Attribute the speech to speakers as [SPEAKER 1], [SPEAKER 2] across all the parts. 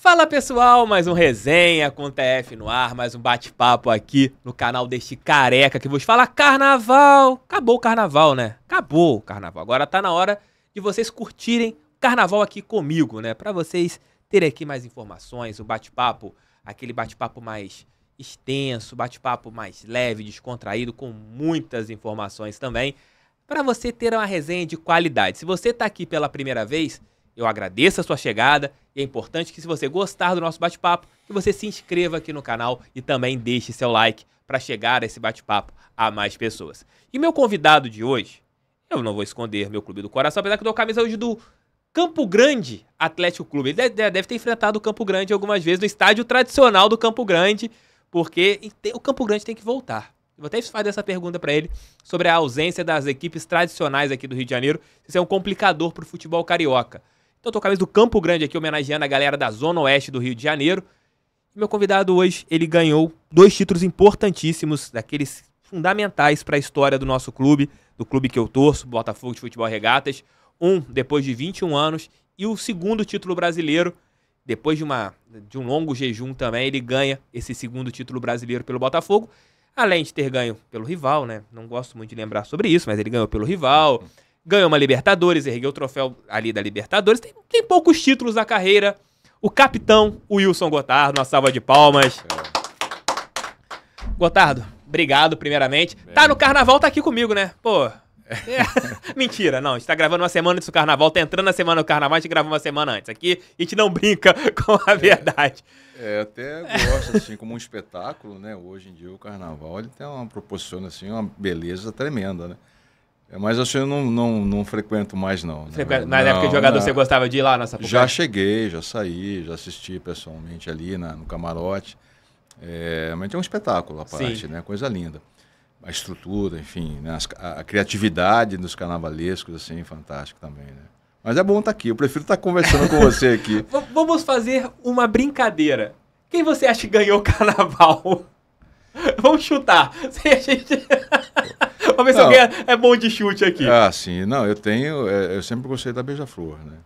[SPEAKER 1] Fala pessoal, mais um resenha com TF
[SPEAKER 2] no ar, mais um bate-papo aqui no canal deste careca que vos fala carnaval. Acabou o carnaval, né? Acabou o carnaval. Agora tá na hora de vocês curtirem o carnaval aqui comigo, né? Para vocês terem aqui mais informações, o um bate-papo, aquele bate-papo mais extenso, bate-papo mais leve, descontraído, com muitas informações também, para você ter uma resenha de qualidade. Se você tá aqui pela primeira vez, eu agradeço a sua chegada e é importante que se você gostar do nosso bate-papo, que você se inscreva aqui no canal e também deixe seu like para chegar esse bate-papo a mais pessoas. E meu convidado de hoje, eu não vou esconder meu clube do coração, apesar que eu dou camisa hoje do Campo Grande Atlético Clube. Ele deve ter enfrentado o Campo Grande algumas vezes no estádio tradicional do Campo Grande, porque o Campo Grande tem que voltar. vou até fazer essa pergunta para ele sobre a ausência das equipes tradicionais aqui do Rio de Janeiro. Isso é um complicador para o futebol carioca. Então eu tô com a camisa do Campo Grande aqui, homenageando a galera da Zona Oeste do Rio de Janeiro. meu convidado hoje, ele ganhou dois títulos importantíssimos, daqueles fundamentais para a história do nosso clube, do clube que eu torço, Botafogo de Futebol Regatas. Um depois de 21 anos e o segundo título brasileiro, depois de, uma, de um longo jejum também, ele ganha esse segundo título brasileiro pelo Botafogo. Além de ter ganho pelo rival, né? Não gosto muito de lembrar sobre isso, mas ele ganhou pelo rival ganhou uma Libertadores, ergueu o troféu ali da Libertadores. Tem, tem poucos títulos na carreira. O capitão Wilson Gotardo, uma salva de palmas. Gotardo, obrigado primeiramente. Tá no carnaval, tá aqui comigo, né? Pô, é. Mentira, não. A gente tá gravando uma semana antes do carnaval, tá entrando na semana do carnaval, a gente gravou uma semana antes. Aqui a gente não brinca com a é, verdade. É, até gosto,
[SPEAKER 1] assim, como um espetáculo, né? Hoje em dia o carnaval ele tem uma proporciona, assim, uma beleza tremenda, né? É, mas acho eu não, não, não frequento mais, não. Né? na não, época de jogador, não. você gostava de ir lá nessa Já cheguei, já saí, já assisti pessoalmente ali na, no camarote. É, é um espetáculo a parte, Sim. né? Coisa linda. A estrutura, enfim, né? a, a, criatividade dos carnavalescos, assim, fantástico também, né? Mas é bom estar tá aqui, eu prefiro estar tá conversando com você aqui.
[SPEAKER 2] Vamos fazer uma brincadeira. Quem você acha que ganhou o carnaval? Vamos chutar. Sem a gente... Pra ver se alguém é,
[SPEAKER 1] é, bom de chute aqui. Ah, sim. Não, eu tenho. É, eu sempre gostei da Beija-Flor, né?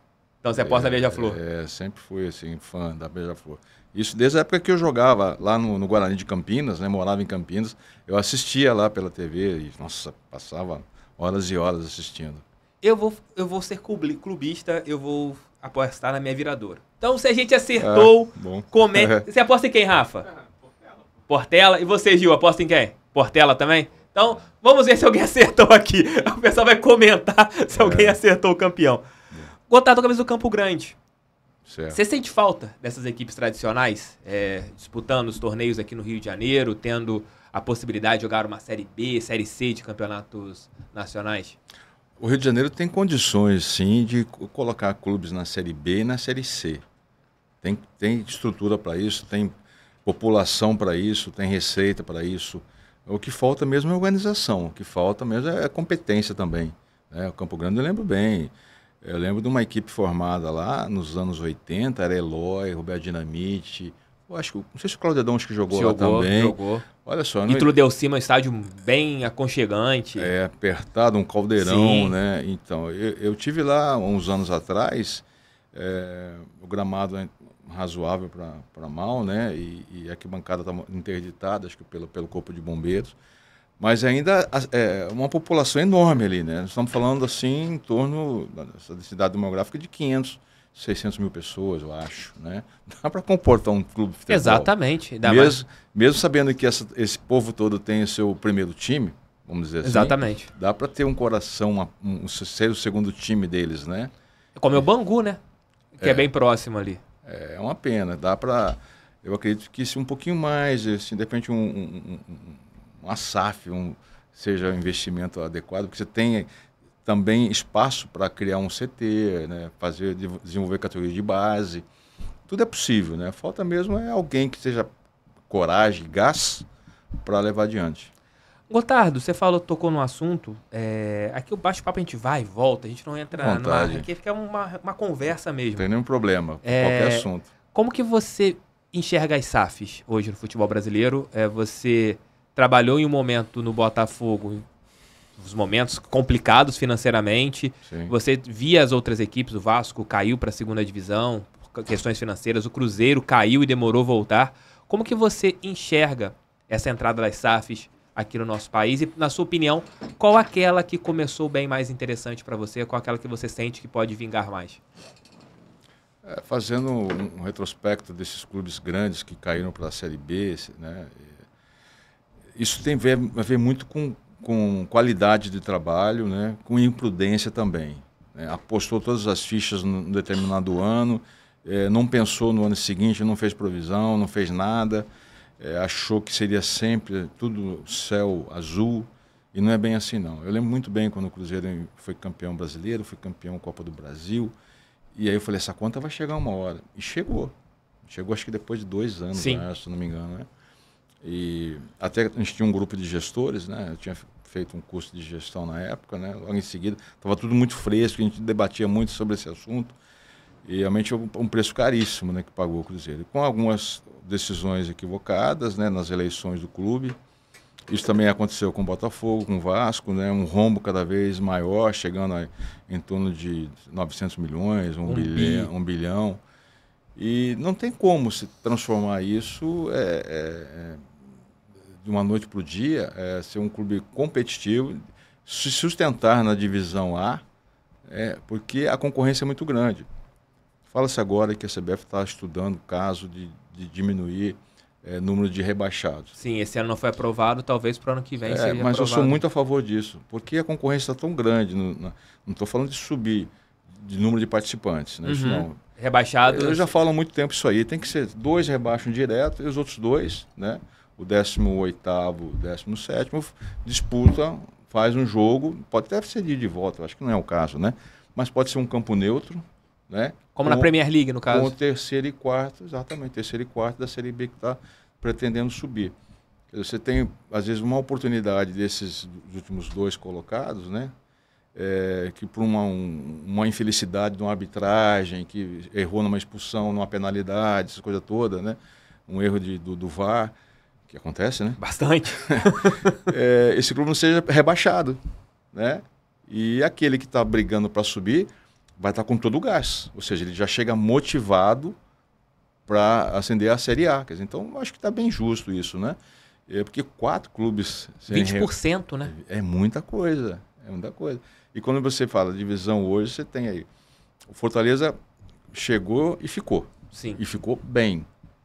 [SPEAKER 1] Então você é aposta é, Beija-Flor? É, sempre fui, assim, fã da Beija-Flor. Isso desde a época que eu jogava lá no, no, Guarani de Campinas, né? Morava em Campinas. Eu assistia lá pela TV e, nossa, passava horas e horas assistindo.
[SPEAKER 2] Eu vou, eu vou ser clubista, eu vou apostar na minha viradora. Então, se a gente acertou,
[SPEAKER 1] ah,
[SPEAKER 2] Você aposta em quem, Rafa? Portela. Portela. E você, Gil, aposta em quem? Portela também? Então, vamos ver se alguém acertou aqui. O pessoal vai comentar se é. alguém acertou o campeão. Gotato, é. a camisa do Campo Grande.
[SPEAKER 1] Você sente
[SPEAKER 2] falta dessas equipes tradicionais é, disputando os torneios aqui no Rio de Janeiro, tendo a possibilidade de jogar uma Série B, Série C de campeonatos nacionais?
[SPEAKER 1] O Rio de Janeiro tem condições, sim, de colocar clubes na Série B e na Série C. Tem, tem estrutura para isso, tem população para isso, tem receita para isso. O que falta mesmo é organização, o que falta mesmo é competência também. Né? O Campo Grande eu lembro bem. Eu lembro de uma equipe formada lá nos anos 80, era Eloy, Roberto Dinamite, eu acho que, não sei se o Claudio acho que jogou, jogou lá também. Jogou. Olha só. Não... Intro Delcima, estádio bem aconchegante. É, apertado, um caldeirão, Sim. né? Então, eu, eu tive lá uns anos atrás, é, o gramado razoável para mal, né? E, e a arquibancada está interditada, acho que pelo, pelo Corpo de Bombeiros. Mas ainda é uma população enorme ali, né? estamos falando assim em torno da densidade demográfica de 500 600 mil pessoas, eu acho, né? Dá para comportar um clube de futebol. Exatamente. Dá mesmo, mais. mesmo sabendo que essa, esse povo todo tem o seu primeiro time, vamos dizer Exatamente. assim. Exatamente. Dá para ter um coração, um, ser o segundo time deles, né? É como é o Bangu, né? Que é, é bem próximo ali. É uma pena. Dá para. Eu acredito que se um pouquinho mais, assim, de repente, um, um, um, uma SAF um, seja um investimento adequado, porque você tem também espaço para criar um CT, né? fazer, desenvolver categorias de base. Tudo é possível, né? Falta mesmo é alguém que seja coragem, gás para levar adiante.
[SPEAKER 2] Gotardo, você falou, tocou no assunto. É, aqui o baixo papo a gente vai e volta, a gente não entra Vontade. Aqui fica uma, uma conversa mesmo. Não tem nenhum problema, é, qualquer assunto. Como que você enxerga as SAFs hoje no futebol brasileiro? É, você trabalhou em um momento no Botafogo, os momentos complicados financeiramente. Sim. Você via as outras equipes, o Vasco caiu para a segunda divisão, por questões financeiras, o Cruzeiro caiu e demorou voltar. Como que você enxerga essa entrada das SAFs? aqui no nosso país. E, na sua opinião, qual aquela que começou bem mais interessante para você? Qual aquela que você sente que pode vingar mais?
[SPEAKER 1] É, fazendo um, um retrospecto desses clubes grandes que caíram para a Série B, né? isso tem a ver, a ver muito com, com qualidade de trabalho, né? com imprudência também. Né? Apostou todas as fichas num determinado ano, é, não pensou no ano seguinte, não fez provisão, não fez nada é, achou que seria sempre tudo céu azul, e não é bem assim não. Eu lembro muito bem quando o Cruzeiro foi campeão brasileiro, foi campeão Copa do Brasil, e aí eu falei, essa conta vai chegar uma hora. E chegou. Chegou acho que depois de dois anos, né, se não me engano, né? E até a gente tinha um grupo de gestores, né? Eu tinha feito um curso de gestão na época, né? Logo em seguida, estava tudo muito fresco, a gente debatia muito sobre esse assunto. E realmente é um preço caríssimo né, que pagou o Cruzeiro. Com algumas decisões equivocadas né, nas eleições do clube. Isso também aconteceu com o Botafogo, com o Vasco, né? um rombo cada vez maior, chegando a, em torno de 900 milhões, 1 um, um bilhão, bi. um bilhão. E não tem como se transformar isso é, é, de uma noite para o dia, é, ser um clube competitivo, se sustentar na divisão A, é, porque a concorrência é muito grande. Fala-se agora que a CBF está estudando o caso de, de diminuir é, número de rebaixados.
[SPEAKER 2] Sim, esse ano não foi aprovado, talvez para o ano que vem é, seja Mas aprovado. eu sou muito
[SPEAKER 1] a favor disso, porque a concorrência está tão grande. No, na, não estou falando de subir de número de participantes, né? Uhum. Isso não. Rebaixados. Eu já falo há muito tempo isso aí. Tem que ser dois rebaixam direto e os outros dois, né? O 18 o 17 disputa, faz um jogo, pode até ser de volta, acho que não é o caso, né? Mas pode ser um campo neutro, né? Como com, na Premier League, no caso. Com o terceiro e quarto, exatamente, terceiro e quarto da Série B que está pretendendo subir. Você tem, às vezes, uma oportunidade desses últimos dois colocados, né? É, que por uma, um, uma infelicidade de uma arbitragem, que errou numa expulsão, numa penalidade, essa coisa toda, né? Um erro de, do, do VAR, que acontece, né? Bastante. é, esse clube não seja rebaixado, né? E aquele que está brigando para subir vai estar com todo o gás. Ou seja, ele já chega motivado para acender a Série A. Dizer, então, acho que está bem justo isso, né? É porque quatro clubes... 20%, re... né? É muita coisa, é muita coisa. E quando você fala divisão hoje, você tem aí... O Fortaleza chegou e ficou. Sim. E ficou bem.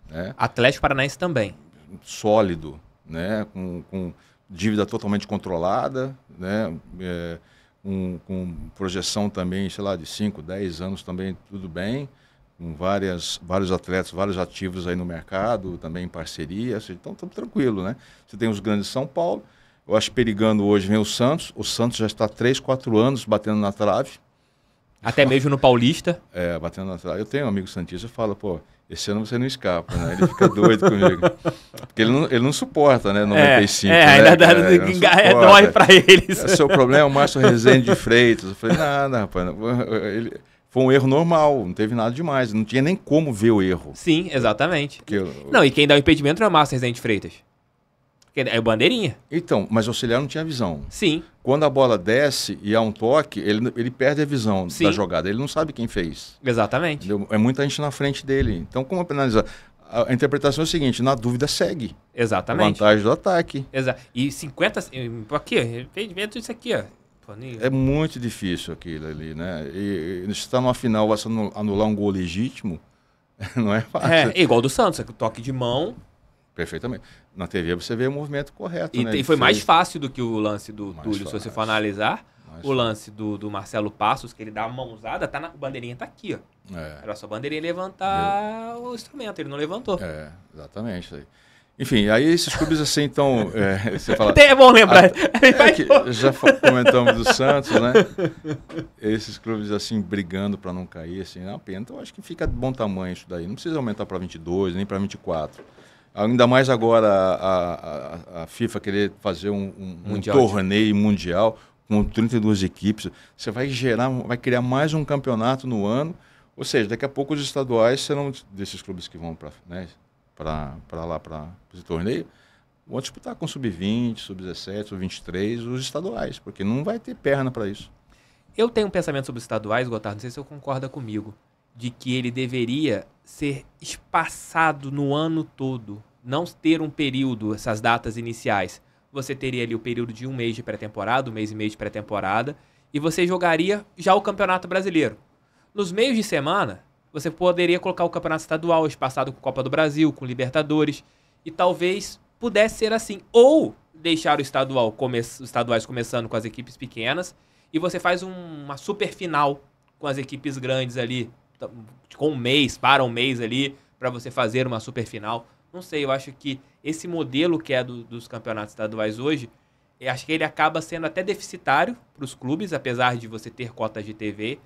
[SPEAKER 1] Né? Atlético Paranaense também. Sólido, né? Com, com dívida totalmente controlada, né? É com, com projeção também, sei lá, de 5, 10 anos também, tudo bem com várias, vários atletas, vários ativos aí no mercado, também em parceria, então tudo tranquilo, né? Você tem os grandes de São Paulo, eu acho perigando hoje vem o Santos, o Santos já está 3, 4 anos batendo na trave. Até mesmo no Paulista. É, batendo na trave. Eu tenho um amigo Santista, eu falo, pô, esse ano você não escapa, né? Ele fica doido comigo. Porque ele não, ele não suporta, né? 95. É, é né, ainda cara, é, dói pra eles. É, seu problema é o Márcio Rezende de Freitas. Eu falei, nada, rapaz. Não, ele, foi um erro normal, não teve nada demais. Não tinha nem como ver o erro. Sim, exatamente. Eu,
[SPEAKER 2] não, e quem dá o impedimento não é o Márcio Rezende
[SPEAKER 1] Freitas. É bandeirinha. Então, mas o auxiliar não tinha visão. Sim. Quando a bola desce e há um toque, ele, ele perde a visão Sim. da jogada. Ele não sabe quem fez. Exatamente. Entendeu? É muita gente na frente dele. Então, como penalizar? A interpretação é a seguinte: na dúvida, segue. Exatamente. Vantagem do ataque.
[SPEAKER 2] Exatamente. E 50. Aqui, impedimento isso aqui, ó.
[SPEAKER 1] É muito difícil aquilo ali, né? E, e se está numa final, você anular um gol legítimo, não é fácil. É, igual
[SPEAKER 2] do Santos, é toque de mão,
[SPEAKER 1] Perfeitamente. Na TV você vê o movimento correto. E, né? foi fez... mais
[SPEAKER 2] fácil do que o lance do mais Túlio, fácil. se você for analisar. Mais o lance do, do, Marcelo Passos, que ele dá a mãozada, tá na bandeirinha tá aqui, ó. É. Era só a bandeirinha levantar Meu... o instrumento, ele não levantou. É,
[SPEAKER 1] exatamente. Aí. Enfim, aí esses clubes assim, então. É, você fala, Até é bom lembrar. A, é já comentamos do Santos, né? Esses clubes assim, brigando para não cair, assim, é uma pena. Então acho que fica de bom tamanho isso daí. Não precisa aumentar para 22, nem para 24 Ainda mais agora a, a, a FIFA querer fazer um, um, um torneio mundial com 32 equipes. Você vai gerar, vai criar mais um campeonato no ano. Ou seja, daqui a pouco os estaduais serão desses clubes que vão para né, lá, para esse torneio, vão disputar tipo, tá com sub-20, sub-17, sub-23, os estaduais, porque não vai ter perna para isso. Eu tenho um pensamento sobre os estaduais, Gotardo, não sei se você concorda comigo, de
[SPEAKER 2] que ele deveria ser espaçado no ano todo não ter um período, essas datas iniciais. Você teria ali o período de um mês de pré-temporada, um mês e meio de pré-temporada, e você jogaria já o Campeonato Brasileiro. Nos meios de semana, você poderia colocar o Campeonato Estadual espaçado com Copa do Brasil, com Libertadores, e talvez pudesse ser assim. Ou deixar o estadual, come, os estaduais começando com as equipes pequenas, e você faz um, uma super final com as equipes grandes ali, com um mês, para um mês ali, para você fazer uma super final. Não sei, eu acho que esse modelo que é do, dos campeonatos estaduais hoje, é, acho que ele acaba sendo até deficitário para os clubes, apesar de você ter cotas de TV.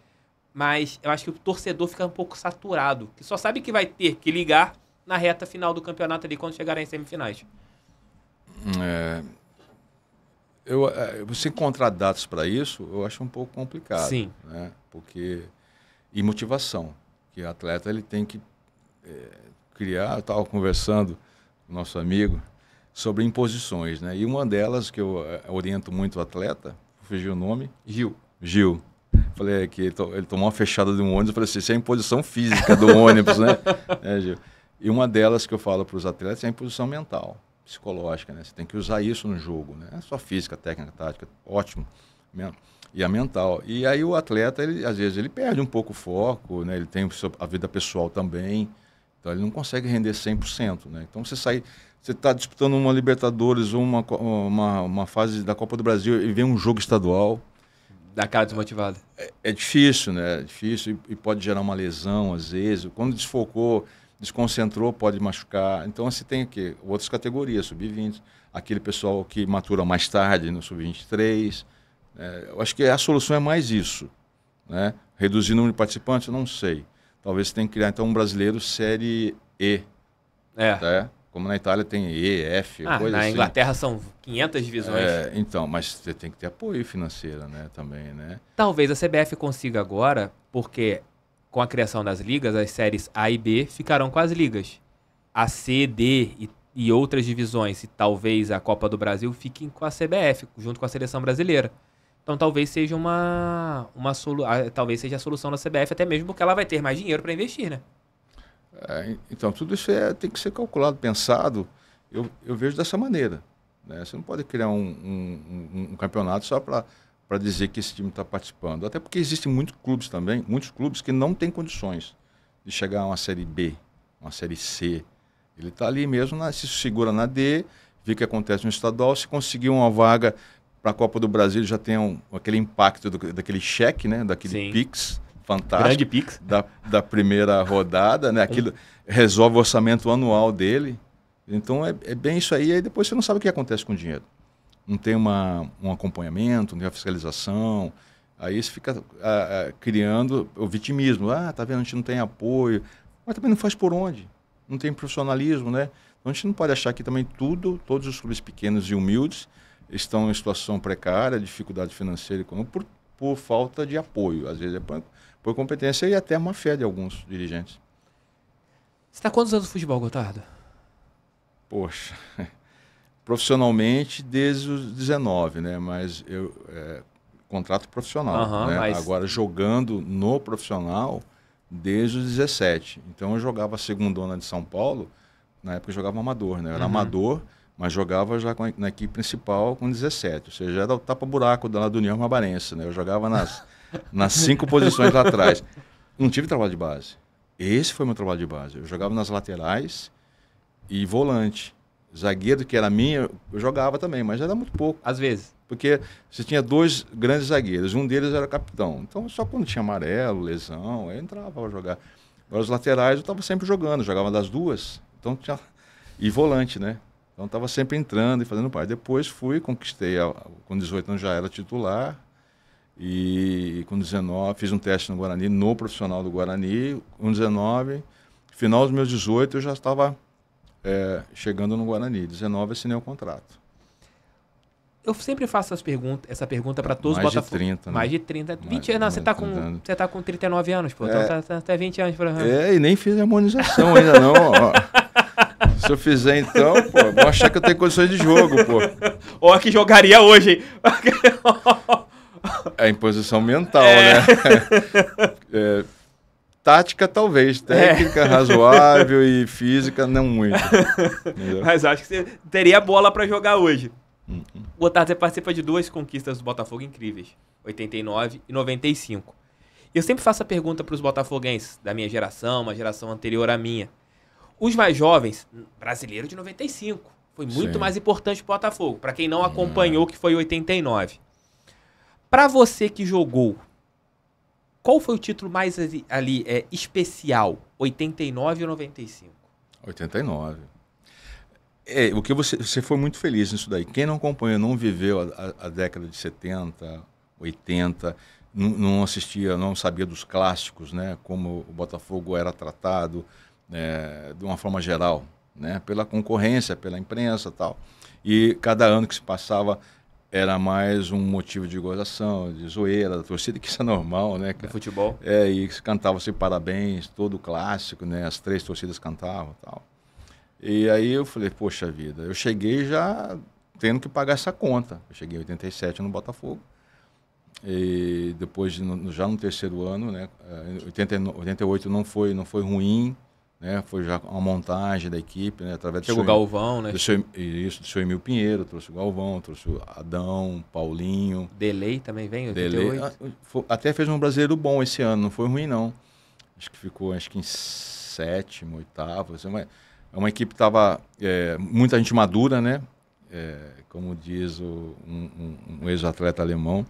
[SPEAKER 2] Mas eu acho que o torcedor fica um pouco saturado, que só sabe que vai ter que ligar na reta final do campeonato ali quando chegar em semifinais.
[SPEAKER 1] É, eu, é, você encontrar dados para isso, eu acho um pouco complicado. Sim. Né? Porque, e motivação, que o atleta ele tem que é, criar, eu estava conversando com nosso amigo sobre imposições, né? E uma delas que eu eh, oriento muito o atleta, fugiu o nome, Gil. Gil. Falei é que ele, to, ele tomou uma fechada de um ônibus, eu falei assim, isso é a imposição física do ônibus, né? É, Gil. E uma delas que eu falo para os atletas é a imposição mental, psicológica, né? Você tem que usar isso no jogo, né? É só física, técnica, tática, ótimo. Né? E a mental. E aí o atleta, ele, às vezes, ele perde um pouco o foco, né? Ele tem a vida pessoal também, então ele não consegue render 100%. Né? Então você sai, você está disputando uma Libertadores ou uma, uma, uma, fase da Copa do Brasil e vem um jogo estadual. Dá cara desmotivada. É, é, difícil, né? É difícil e, e, pode gerar uma lesão às vezes. Quando desfocou, desconcentrou, pode machucar. Então você assim, tem aqui outras categorias, sub-20, aquele pessoal que matura mais tarde no sub-23. É, né? eu acho que a solução é mais isso. Né? Reduzir o número de participantes, eu não sei talvez você tenha que criar então um brasileiro série E. É. Tá? Como na Itália tem E, F, ah, coisa na assim. Na Inglaterra são 500 divisões. É, então, mas você tem que ter apoio financeiro, né, também, né?
[SPEAKER 2] Talvez a CBF consiga agora, porque com a criação das ligas, as séries A e B ficarão com as ligas. A C, D e, e outras divisões, e talvez a Copa do Brasil fiquem com a CBF, junto com a seleção brasileira. Então talvez seja uma, uma solu talvez seja a solução da CBF até mesmo porque ela vai ter mais dinheiro para investir, né?
[SPEAKER 1] É, então tudo isso é, tem que ser calculado, pensado. Eu, eu vejo dessa maneira. Né? Você não pode criar um, um, um, um campeonato só para para dizer que esse time está participando. Até porque existem muitos clubes também, muitos clubes que não têm condições de chegar a uma série B, uma série C. Ele está ali mesmo, na, se segura na D, vê o que acontece no estadual. Se conseguir uma vaga para a Copa do Brasil já tem um, aquele impacto do, daquele cheque, né? Daquele Sim. Pix fantástico. Grande Pix. Da, da primeira rodada, né? Aquilo resolve o orçamento anual dele. Então é, é bem isso aí. E depois você não sabe o que acontece com o dinheiro. Não tem uma, um acompanhamento, não tem uma fiscalização. Aí você fica criando o vitimismo. Ah, tá vendo? A gente não tem apoio. Mas também não faz por onde. Não tem profissionalismo, né? Então a gente não pode achar que também tudo, todos os clubes pequenos e humildes, estão em situação precária, dificuldade financeira econômica, por, por falta de apoio, às vezes é por, por competência e até má fé de alguns dirigentes.
[SPEAKER 2] Você está quantos anos no futebol, Gotardo?
[SPEAKER 1] Poxa, profissionalmente desde os 19, né? Mas eu é, contrato profissional. Uhum, né? mas... Agora jogando no profissional desde os 17. Então eu jogava segundona de São Paulo. Na época eu jogava amador, né? Eu era uhum. amador mas jogava já na equipe principal com 17, ou seja, era o tapa-buraco da do União Mabarense, né? Eu jogava nas, nas cinco posições lá atrás. Não tive trabalho de base. Esse foi meu trabalho de base. Eu jogava nas laterais e volante. Zagueiro, que era minha, eu jogava também, mas era muito pouco. Às vezes. Porque você tinha dois grandes zagueiros, um deles era capitão. Então, só quando tinha amarelo, lesão, eu entrava para jogar. Agora, os laterais eu estava sempre jogando, jogava das duas. Então, tinha... E volante, né? Então estava sempre entrando e fazendo parte. Depois fui, conquistei, a, com 18 anos já era titular. E com 19, fiz um teste no Guarani, no profissional do Guarani. Com 19, final dos meus 18, eu já estava é, chegando no Guarani. 19, assinei o contrato.
[SPEAKER 2] Eu sempre faço perguntas, essa pergunta para todos os Botafogo. Né? Mais de 30. 20 anos. Você está com, você tá com 39 tá anos, pô. Então é, então tá, tá, 20 anos. Pra... É,
[SPEAKER 1] e nem fiz a harmonização ainda, não. Ó. Se eu fizer então, pô, vou achar que eu tenho condições de jogo,
[SPEAKER 2] pô. a que jogaria hoje, hein?
[SPEAKER 1] é imposição mental, é. né? É, tática, talvez. É. Técnica é. razoável e física, não muito. Mas acho
[SPEAKER 2] que você teria bola para jogar hoje. Uhum. O Otávio, você participa de duas conquistas do Botafogo incríveis: 89 e 95. Eu sempre faço a pergunta para os botafoguenses da minha geração, uma geração anterior à minha. Os mais jovens, brasileiro de 95. Foi muito Sim. mais importante o Botafogo. Para quem não acompanhou, que foi 89. Para você que jogou, qual foi o título mais ali, ali é, especial? 89 ou 95?
[SPEAKER 1] 89. É, o que você, você foi muito feliz nisso daí. Quem não acompanhou, não viveu a, a, a década de 70, 80, não, não assistia, não sabia dos clássicos, né? Como o Botafogo era tratado, é, de uma forma geral, né? pela concorrência, pela imprensa tal. E cada ano que se passava era mais um motivo de gozação, de zoeira da torcida, que isso é normal, né, cara? futebol. É, e cantava-se parabéns, todo clássico, né? As três torcidas cantavam tal. E aí eu falei, poxa vida, eu cheguei já tendo que pagar essa conta. Eu cheguei em 87 no Botafogo. E depois, já no terceiro ano, né? 88 é, não foi, não foi ruim né? Foi já uma montagem da equipe, né? Através Chegou do seu, Galvão, né? Do seu, isso, do seu Emil Pinheiro, trouxe o Galvão, trouxe o Adão, Paulinho. delei também vem, 88. Delay, ah, até fez um brasileiro bom esse ano, não foi ruim não. Acho que ficou acho que em sétimo, oitavo, assim, mas é uma equipe que tava é, muita gente madura, né? É, como diz o, um, um, ex-atleta alemão,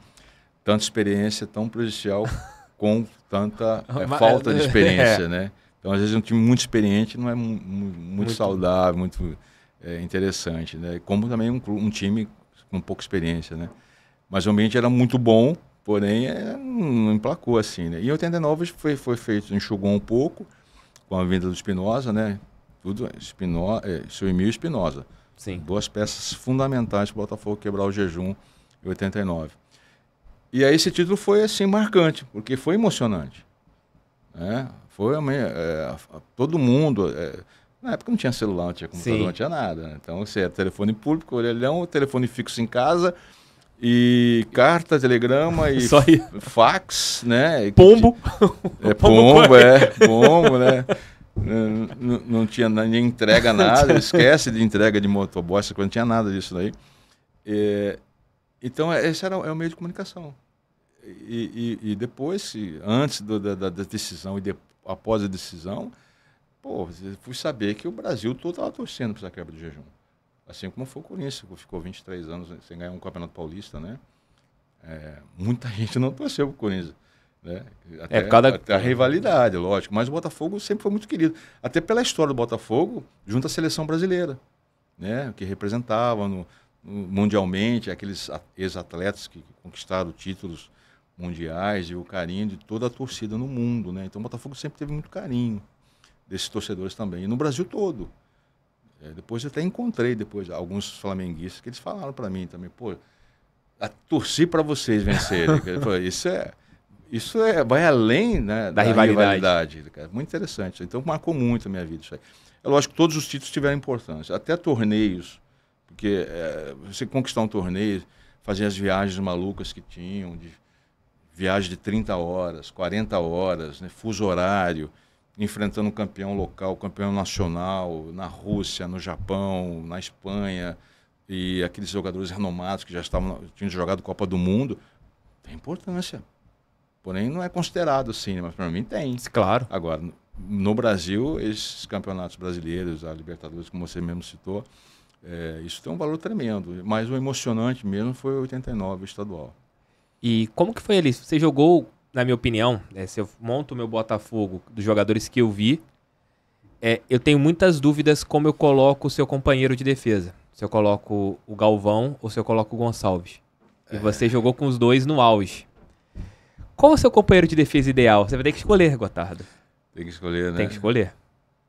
[SPEAKER 1] tanta experiência tão prejudicial com tanta é, falta de é, experiência, é. né? Então, às vezes, um time muito experiente não é muito, muito saudável, muito é, interessante, né? Como também um, um, time com pouca experiência, né? Mas o ambiente era muito bom, porém é, não emplacou assim, né? E em 89 foi, foi feito, enxugou um pouco com a vinda do Espinosa, né? Tudo Espinosa, é, seu Emílio Espinosa. Sim. Duas peças fundamentais para o Botafogo quebrar o jejum em 89. E aí esse título foi assim marcante, porque foi emocionante. Né? Foi é, todo mundo. É, na época não tinha celular, não tinha computador, Sim. não tinha nada. Né? Então, você era é telefone público, orelhão, telefone fixo em casa e carta, telegrama e fax, né? Pombo. É pombo, é, pombo, né? Não, não tinha nem entrega nada, esquece de entrega de motoboy, quando não tinha nada disso daí. É, então, é, esse era, é o meio de comunicação. E, e, e depois, antes do, da, da, decisão e depois após a decisão, pô, fui saber que o Brasil todo estava torcendo para essa quebra do jejum. Assim como foi o Corinthians, que ficou 23 anos sem ganhar um Campeonato Paulista, né? É, muita gente não torceu para o Corinthians. Né? Até, é cada... até a rivalidade, lógico. Mas o Botafogo sempre foi muito querido. Até pela história do Botafogo, junto à seleção brasileira, né? que representava no, no, mundialmente aqueles ex-atletas que conquistaram títulos mundiais e o carinho de toda a torcida no mundo, né? Então o Botafogo sempre teve muito carinho desses torcedores também, e no Brasil todo. É, depois eu até encontrei depois alguns flamenguistas que eles falaram para mim também, pô, a, torci para vocês vencerem. isso é isso é vai além né, da, da rivalidade, rivalidade cara. muito interessante. Então marcou muito a minha vida isso aí. É lógico que todos os títulos tiveram importância, até torneios, porque é, você conquistar um torneio, fazer as viagens malucas que tinham de viagem de 30 horas, 40 horas, né? fuso horário, enfrentando um campeão local, campeão nacional, na Rússia, no Japão, na Espanha, e aqueles jogadores renomados que já estavam, tinham jogado Copa do Mundo, tem importância. Porém, não é considerado assim, né, mas para mim tem. Claro. Agora, no Brasil, esses campeonatos brasileiros, a Libertadores, como você mesmo citou, é, isso tem um valor tremendo. Mas o emocionante mesmo foi o 89 estadual. E
[SPEAKER 2] como que foi ele? Você jogou, na minha opinião, né, se eu monto o meu Botafogo dos jogadores que eu vi, é, eu tenho muitas dúvidas como eu coloco o seu companheiro de defesa. Se eu coloco o Galvão ou se eu coloco o Gonçalves. E é. você jogou com os dois no auge. Qual é o seu companheiro de defesa ideal? Você vai ter que escolher, Gotardo.
[SPEAKER 1] Tem que escolher, né? Tem que escolher.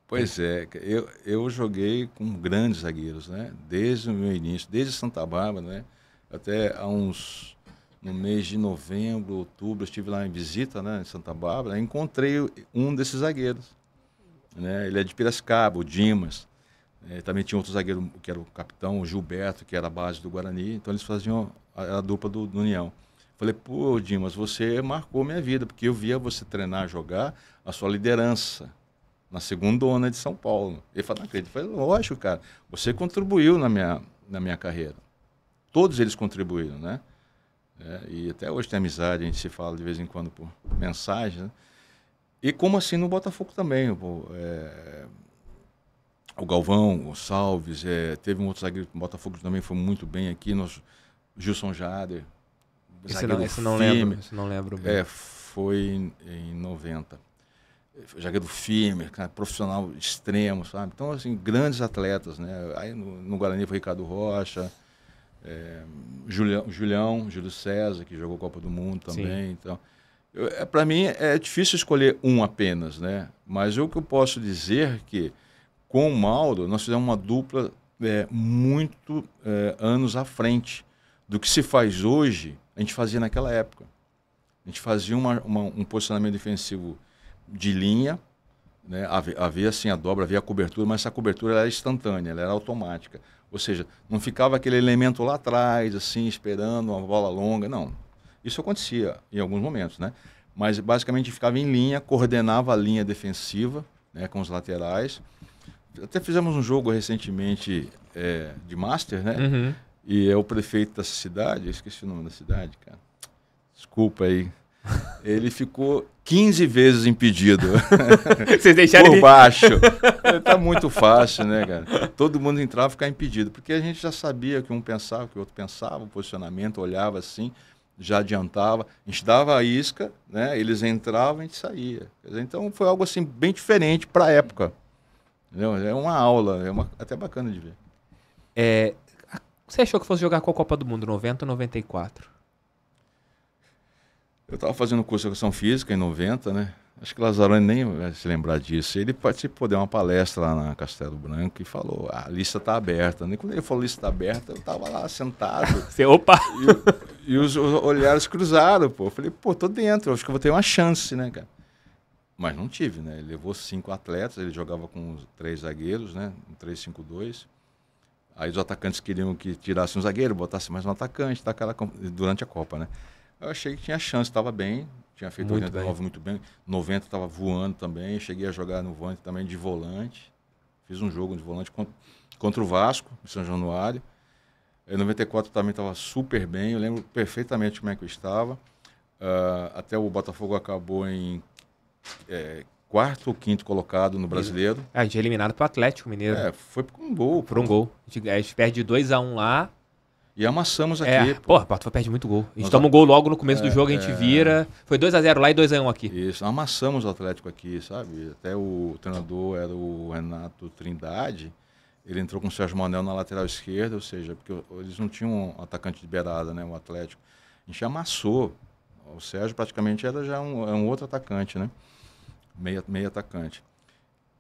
[SPEAKER 1] Pois é, eu, eu joguei com grandes zagueiros, né? Desde o meu início, desde Santa Bárbara, né? Até há uns no mês de novembro, outubro, estive lá em visita, né, em Santa Bárbara, encontrei um desses zagueiros. Né? Ele é de Piracicaba, o Dimas. É, também tinha outro zagueiro que era o capitão, o Gilberto, que era a base do Guarani. Então eles faziam a, a dupla do, do, União. Falei, pô, Dimas, você marcou minha vida, porque eu via você treinar, jogar, a sua liderança na segunda onda de São Paulo. Ele falou, não acredito. Eu falei, lógico, cara, você contribuiu na minha, na minha carreira. Todos eles contribuíram, né? Né? E até hoje tem amizade, a gente se fala de vez em quando por mensagem. Né? E como assim no Botafogo também. Pô, é... O Galvão, o Salves, é... teve um outro zagueiro do Botafogo que também foi muito bem aqui. Nós... Gilson Jader. Esse não, esse não lembro, esse não lembro bem. É, foi em, 90. Zagueiro firme, profissional extremo, sabe? Então, assim, grandes atletas, né? Aí no, no Guarani foi Ricardo Rocha, é, Julião, Julião, Júlio César, que jogou Copa do Mundo também. Então, é, para mim é difícil escolher um apenas, né? Mas o que eu posso dizer é que com o Mauro nós fizemos uma dupla é, muito é, anos à frente do que se faz hoje. A gente fazia naquela época. A gente fazia uma, uma, um posicionamento defensivo de linha, né? havia, havia assim a dobra, havia a cobertura, mas essa cobertura era instantânea, ela era automática. Ou seja, não ficava aquele elemento lá atrás, assim, esperando uma bola longa. Não. Isso acontecia em alguns momentos, né? Mas basicamente ficava em linha, coordenava a linha defensiva né, com os laterais. Até fizemos um jogo recentemente é, de Master, né? Uhum. E é o prefeito dessa cidade, eu esqueci o nome da cidade, cara. Desculpa aí, ele ficou 15 vezes impedido. Vocês deixaram Por ele... baixo. Tá muito fácil, né, cara? Todo mundo entrava e ficava impedido. Porque a gente já sabia que um pensava, que o outro pensava, o posicionamento, olhava assim, já adiantava. A gente dava a isca, né? Eles entravam e a gente saía. Então foi algo assim bem diferente para a época. Entendeu? É uma aula, é uma, até bacana de ver. É,
[SPEAKER 2] você achou que fosse jogar com a Copa do Mundo 90 ou 94?
[SPEAKER 1] Eu estava fazendo curso de educação física em 90, né? Acho que Lazarone nem vai se lembrar disso. Ele participou de uma palestra lá na Castelo Branco e falou: ah, a lista está aberta. Nem quando ele falou lista está aberta, eu estava lá sentado. Você, opa! E, e os, os, olhares cruzaram, pô. Eu falei: pô, tô dentro, acho que eu vou ter uma chance, né, cara? Mas não tive, né? Ele levou cinco atletas, ele jogava com três zagueiros, né? Um 3-5-2. Aí os atacantes queriam que tirasse um zagueiro, botasse mais um atacante, tá, durante a Copa, né? Eu achei que tinha chance, estava bem. Tinha feito muito 89 bem. muito bem. 90 estava voando também. Cheguei a jogar no vante também de volante. Fiz um jogo de volante contra, contra o Vasco, em São Januário. Em 94 também estava super bem. Eu lembro perfeitamente como é que eu estava. Uh, até o Botafogo acabou em é, quarto ou quinto colocado no brasileiro. É, a gente é eliminado para o Atlético Mineiro. É, foi por um gol. Por um gol. A gente, a gente perde
[SPEAKER 2] 2 a 1 um lá. E amassamos aqui. É. Pô, pô Porto perde muito gol. A gente Nós toma um gol logo no começo é, do jogo, a gente é...
[SPEAKER 1] vira. Foi 2 a 0 lá e 2 a 1 aqui. Isso, amassamos o Atlético aqui, sabe? Até o treinador era o Renato Trindade. Ele entrou com o Sérgio Manel na lateral esquerda, ou seja, porque eles não tinham um atacante de beirada, né? O Atlético. A gente amassou. O Sérgio praticamente era já um, é um outro atacante, né? Meio, meio atacante.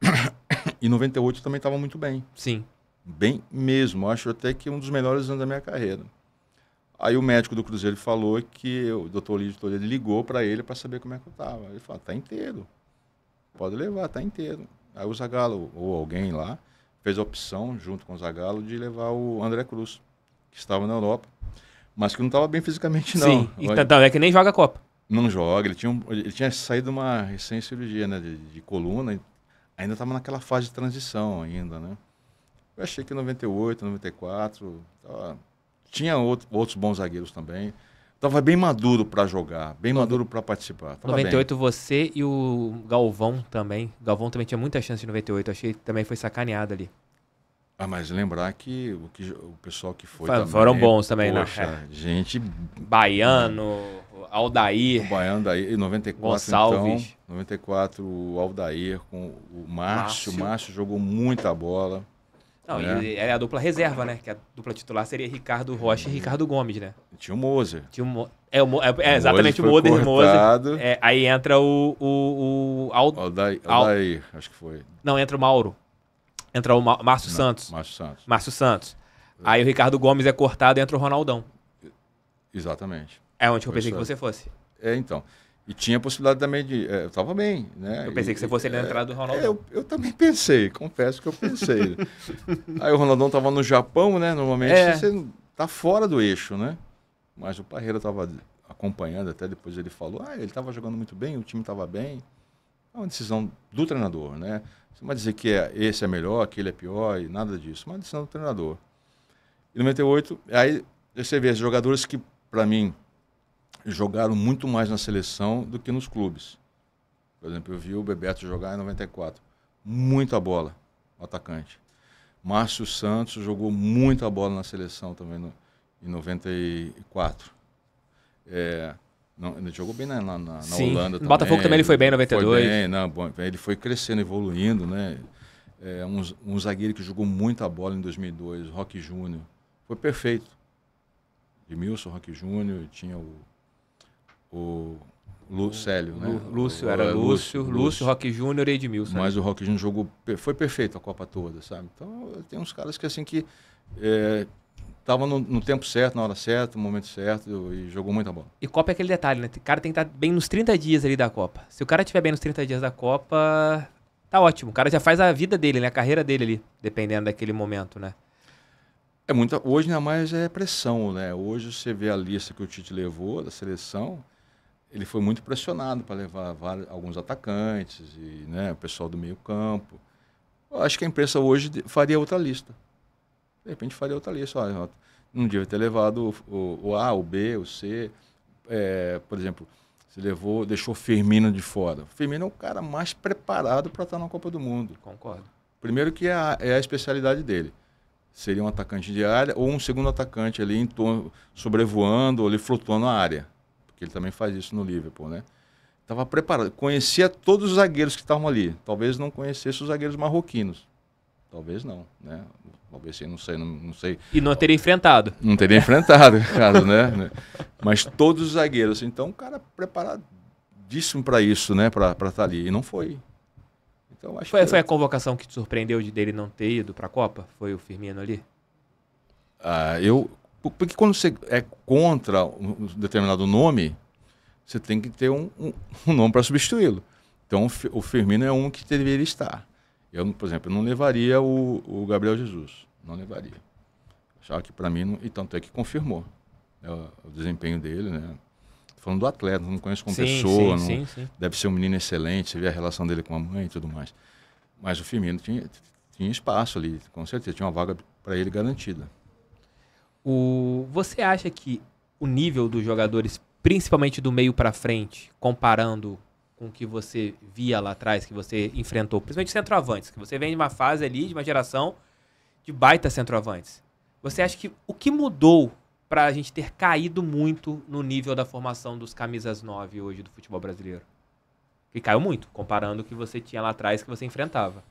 [SPEAKER 1] e 98 também estava muito bem. Sim. Bem mesmo. Acho até que um dos melhores anos da minha carreira. Aí o médico do Cruzeiro falou que o doutor Lídio Toledo ligou para ele para saber como é que eu tava. Ele falou: ah, tá inteiro. Pode levar, tá inteiro. Aí o Zagalo, ou alguém lá, fez a opção, junto com o Zagalo, de levar o André Cruz, que estava na Europa, mas que não estava bem fisicamente, não. Sim, e tanto é que nem joga a Copa. Não joga, ele tinha, ele tinha saído de uma recém-cirurgia né, de, de coluna, ainda estava naquela fase de transição ainda, né? Eu achei que 98, 94, tava... tinha outro, outros bons zagueiros também. Tava bem maduro para jogar, bem maduro para participar. Tava 98
[SPEAKER 2] bem. você e o Galvão também. Galvão também tinha muita chance em 98, achei que também foi sacaneado ali.
[SPEAKER 1] Ah, mas lembrar que o, que, o pessoal que foi. Foram, também, foram bons também, né? poxa, né? Gente. Baiano, Aldair. O Baiano daí, 94. Gonçalves. Então, 94, o Aldair com o Márcio. Márcio. Márcio jogou muita bola. Não, e era é.
[SPEAKER 2] é a dupla reserva, né? Que a dupla titular seria Ricardo Rocha e hum. Ricardo Gomes, né?
[SPEAKER 1] Tinha o Moser. Tinha o Mo... é,
[SPEAKER 2] o Mo... é, é, exatamente o Moser. Moser. É, aí entra o. o, o Al... Aldair, Aldair, acho que foi. Não, entra o Mauro. Entra o Ma... Márcio Não, Santos. Márcio Santos. Márcio Santos. É. Aí o Ricardo Gomes é cortado e entra o Ronaldão.
[SPEAKER 1] Exatamente. É onde eu pensei que você fosse. É, então. E tinha a possibilidade também de. É, eu estava bem, né? Eu pensei e, que você fosse ele na eh, entrar do é, Ronaldo. eu, eu, também pensei, confesso que eu pensei. Aí o Ronaldão estava no Japão, né? Normalmente é. você tá fora do eixo, né? Mas o Parreira estava acompanhando, até depois ele falou: ah, ele estava jogando muito bem, o time estava bem. É uma decisão do treinador, né? Você não vai dizer que é, esse é melhor, aquele é pior e nada disso. É uma decisão do treinador. Em 98, aí você vê os jogadores que, para mim, jogaram muito mais na seleção do que nos clubes. Por exemplo, eu vi o Bebeto jogar em 94. Muita bola, o atacante. Márcio Santos jogou muita bola na seleção também no, em 94. É, não, ele jogou bem na, na, na Holanda também. Botafogo também ele foi bem em 92. Foi bem, não, bom, ele foi crescendo, evoluindo, né? É, um, um, zagueiro que jogou muita bola em 2002, Roque Júnior. Foi perfeito. Edmilson, Roque Júnior, tinha o o Lucélio, né? Lúcio, era Lúcio, Lúcio, Lúcio
[SPEAKER 2] Rock Júnior e Edmilson.
[SPEAKER 1] Mas né? o Rock Júnior jogou, foi perfeito a Copa toda, sabe? Então, tem uns caras que assim que estavam é, no, no, tempo certo, na hora certa, no momento certo e jogou muita bola.
[SPEAKER 2] E Copa é aquele detalhe, né? O cara tem que estar tá bem nos 30 dias ali da Copa. Se o cara estiver bem nos 30 dias da Copa, tá ótimo. O cara já faz a vida dele, né? A carreira dele ali, dependendo daquele momento, né?
[SPEAKER 1] É muita, hoje ainda né, mais é pressão, né? Hoje você vê a lista que o Tite levou da seleção, ele foi muito pressionado para levar vários, alguns atacantes e né, o pessoal do meio campo. Eu acho que a imprensa hoje faria outra lista. De repente faria outra lista. Olha, não devia ter levado o, o, A, o B, o C. É, por exemplo, se levou, deixou Firmino de fora. Firmino é o cara mais preparado para estar na Copa do Mundo. Concordo. Primeiro que é a, é a especialidade dele seria um atacante de área ou um segundo atacante ali em torno, sobrevoando ou ali flutuando a área que ele também faz isso no Liverpool, né? Estava preparado, conhecia todos os zagueiros que estavam ali. Talvez não conhecesse os zagueiros marroquinos. Talvez não, né? Talvez sim, não sei, não, não, sei. E não teria enfrentado. Não teria enfrentado, caso, né? Mas todos os zagueiros, então, o cara preparadíssimo para isso, né? Para estar tá ali. E não foi. Então,
[SPEAKER 2] acho foi, que... foi a convocação que te surpreendeu de dele não ter ido para a Copa? Foi o Firmino ali?
[SPEAKER 1] Ah, eu porque quando você é contra um determinado nome, você tem que ter um, um, um nome para substituí-lo. Então, o Firmino é um que deveria estar. Eu, por exemplo, eu não levaria o, o Gabriel Jesus. Não levaria. Achava que para mim, não, e tanto é que confirmou né, o, o desempenho dele, né? falando do atleta, não conheço como sim, pessoa, sim, não, sim, deve ser um menino excelente, você vê a relação dele com a mãe e tudo mais. Mas o Firmino tinha, tinha espaço ali, com certeza, tinha uma vaga para ele garantida.
[SPEAKER 2] O, você acha que o nível dos jogadores,
[SPEAKER 1] principalmente do
[SPEAKER 2] meio para frente, comparando com o que você via lá atrás, que você enfrentou, principalmente centroavantes, que você vem de uma fase ali, de uma geração de baita centroavantes. Você acha que o que mudou para a gente ter caído muito no nível da formação dos camisas 9 hoje do futebol brasileiro? Que caiu muito, comparando o que você tinha lá atrás que você enfrentava.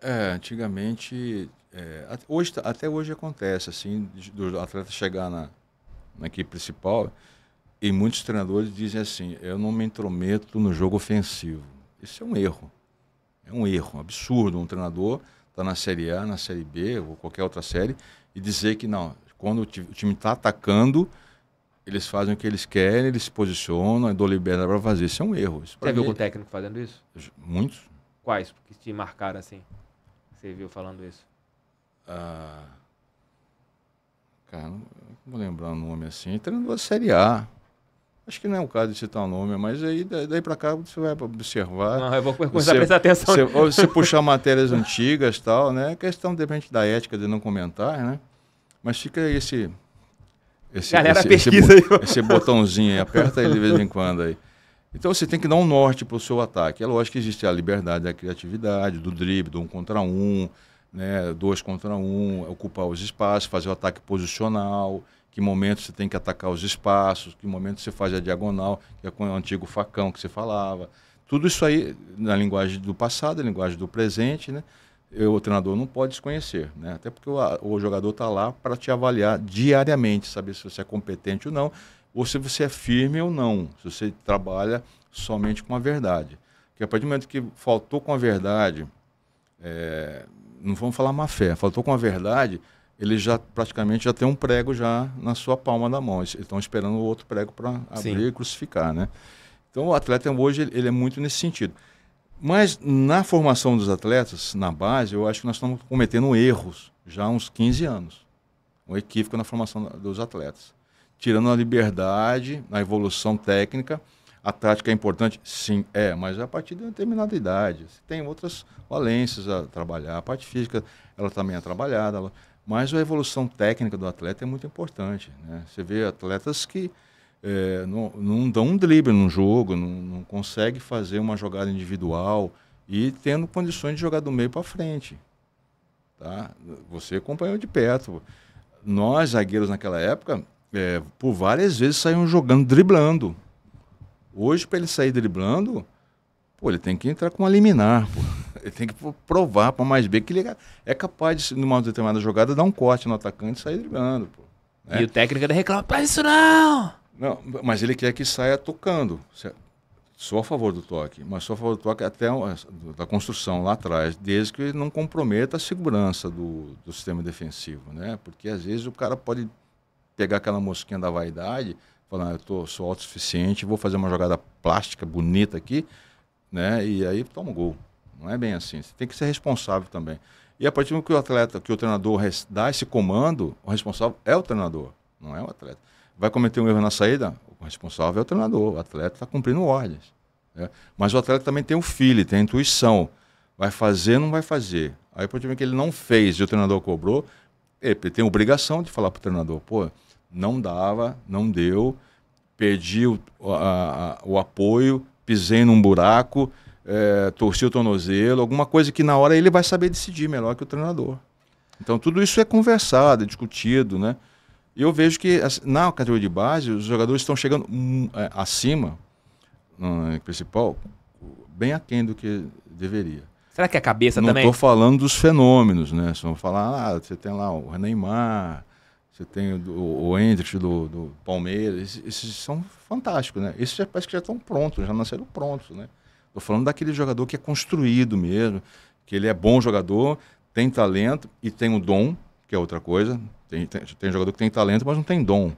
[SPEAKER 1] É, antigamente é, hoje, tá, até hoje acontece, assim, do atleta chegar na, na equipe principal e muitos treinadores dizem assim: eu não me intrometo no jogo ofensivo. Isso é um erro. É um erro, um absurdo. Um treinador está na Série A, na Série B ou qualquer outra série e dizer que não, quando o time está atacando, eles fazem o que eles querem, eles se posicionam, eu dou liberdade para fazer. Isso é um erro. Isso Você viu algum é
[SPEAKER 2] técnico fazendo isso? Muitos. Quais que te marcaram assim? Você viu falando isso? Ah,
[SPEAKER 1] cara, não vou lembrar o nome assim. Treinador da Série A. Acho que não é o caso de citar o um nome, mas aí daí para cá você vai observar. Não, eu vou começar você, a prestar atenção. Você, você puxar matérias antigas tal, né? É questão, depende da ética de não comentar, né? Mas fica esse. esse Galera, esse, pesquisa esse, aí. Esse botãozinho aí, aperta ele de vez em quando aí. Então você tem que dar um norte para o seu ataque. É lógico que existe a liberdade da criatividade, do drible, do um contra um, né, dois contra um, ocupar os espaços, fazer o ataque posicional, que momento você tem que atacar os espaços, que momento você faz a diagonal, que é com o antigo facão que você falava. Tudo isso aí na linguagem do passado, na linguagem do presente, né? Eu, o treinador não pode desconhecer, né? Até porque o, o jogador está lá para te avaliar diariamente, saber se você é competente ou não, ou se você é firme ou não, se você trabalha somente com a verdade. Porque a partir do momento que faltou com a verdade, é, não vamos falar má fé, faltou com a verdade, ele já praticamente já tem um prego já na sua palma da mão. Eles estão esperando o outro prego para abrir Sim. e crucificar, né? Então o atleta hoje ele é muito nesse sentido. Mas na formação dos atletas, na base, eu acho que nós estamos cometendo erros já há uns 15 anos. Um equívoco na formação dos atletas. Tirando a liberdade, a evolução técnica, a tática é importante? Sim, é, mas é a partir de uma determinada idade. Tem outras valências a trabalhar. A parte física, ela também é trabalhada. Ela... Mas a evolução técnica do atleta é muito importante. Né? Você vê atletas que é, não, não, dão um drible num jogo, não, não consegue fazer uma jogada individual e tendo condições de jogar do meio para frente. Tá? Você acompanhou de perto. Nós, zagueiros naquela época, é, por várias vezes saímos jogando, driblando. Hoje, para ele sair driblando, pô, ele tem que entrar com uma liminar, pô. Ele tem que provar para mais bem que ele é, é capaz de, numa determinada jogada, dar um corte no atacante e sair driblando, pô. Né? E o técnico ainda reclama, para isso
[SPEAKER 2] não!
[SPEAKER 1] Não, mas ele quer que saia tocando. Sou a favor do toque, mas sou a favor do toque até da construção lá atrás, desde que não comprometa a segurança do, do sistema defensivo, né? Porque às vezes o cara pode pegar aquela mosquinha da vaidade, Falando, eu tô, sou autossuficiente, vou fazer uma jogada plástica bonita aqui, né? E aí toma um gol. Não é bem assim. Você tem que ser responsável também. E a partir do que o atleta, que o treinador dá esse comando, o responsável é o treinador, não é o atleta. Vai cometer um erro na saída? O responsável é o treinador. O atleta está cumprindo ordens. Né? Mas o atleta também tem o feeling, tem a intuição. Vai fazer, não vai fazer. Aí, a partir do que ele não fez e o treinador cobrou, ele tem obrigação de falar para o treinador: pô, não dava, não deu, perdi o, a, a, o apoio, pisei num buraco, é, torci o tornozelo, alguma coisa que na hora ele vai saber decidir melhor que o treinador. Então tudo isso é conversado, é discutido, né? E eu vejo que na categoria de base os jogadores estão chegando hum, é, acima, principal, bem aquém do que deveria. Será que é a cabeça Não também? Não estou falando dos fenômenos, né? Só falar, ah, você tem lá o Neymar, você tem o, o do, do Palmeiras, esses, esses, são fantásticos, né? Esses já, parece que já estão prontos, já nasceram prontos, né? Estou falando daquele jogador que é construído mesmo, que ele é bom jogador, tem talento e tem o dom, que é outra coisa. Tem, tem, tem jogador que tem talento, mas não tem dom.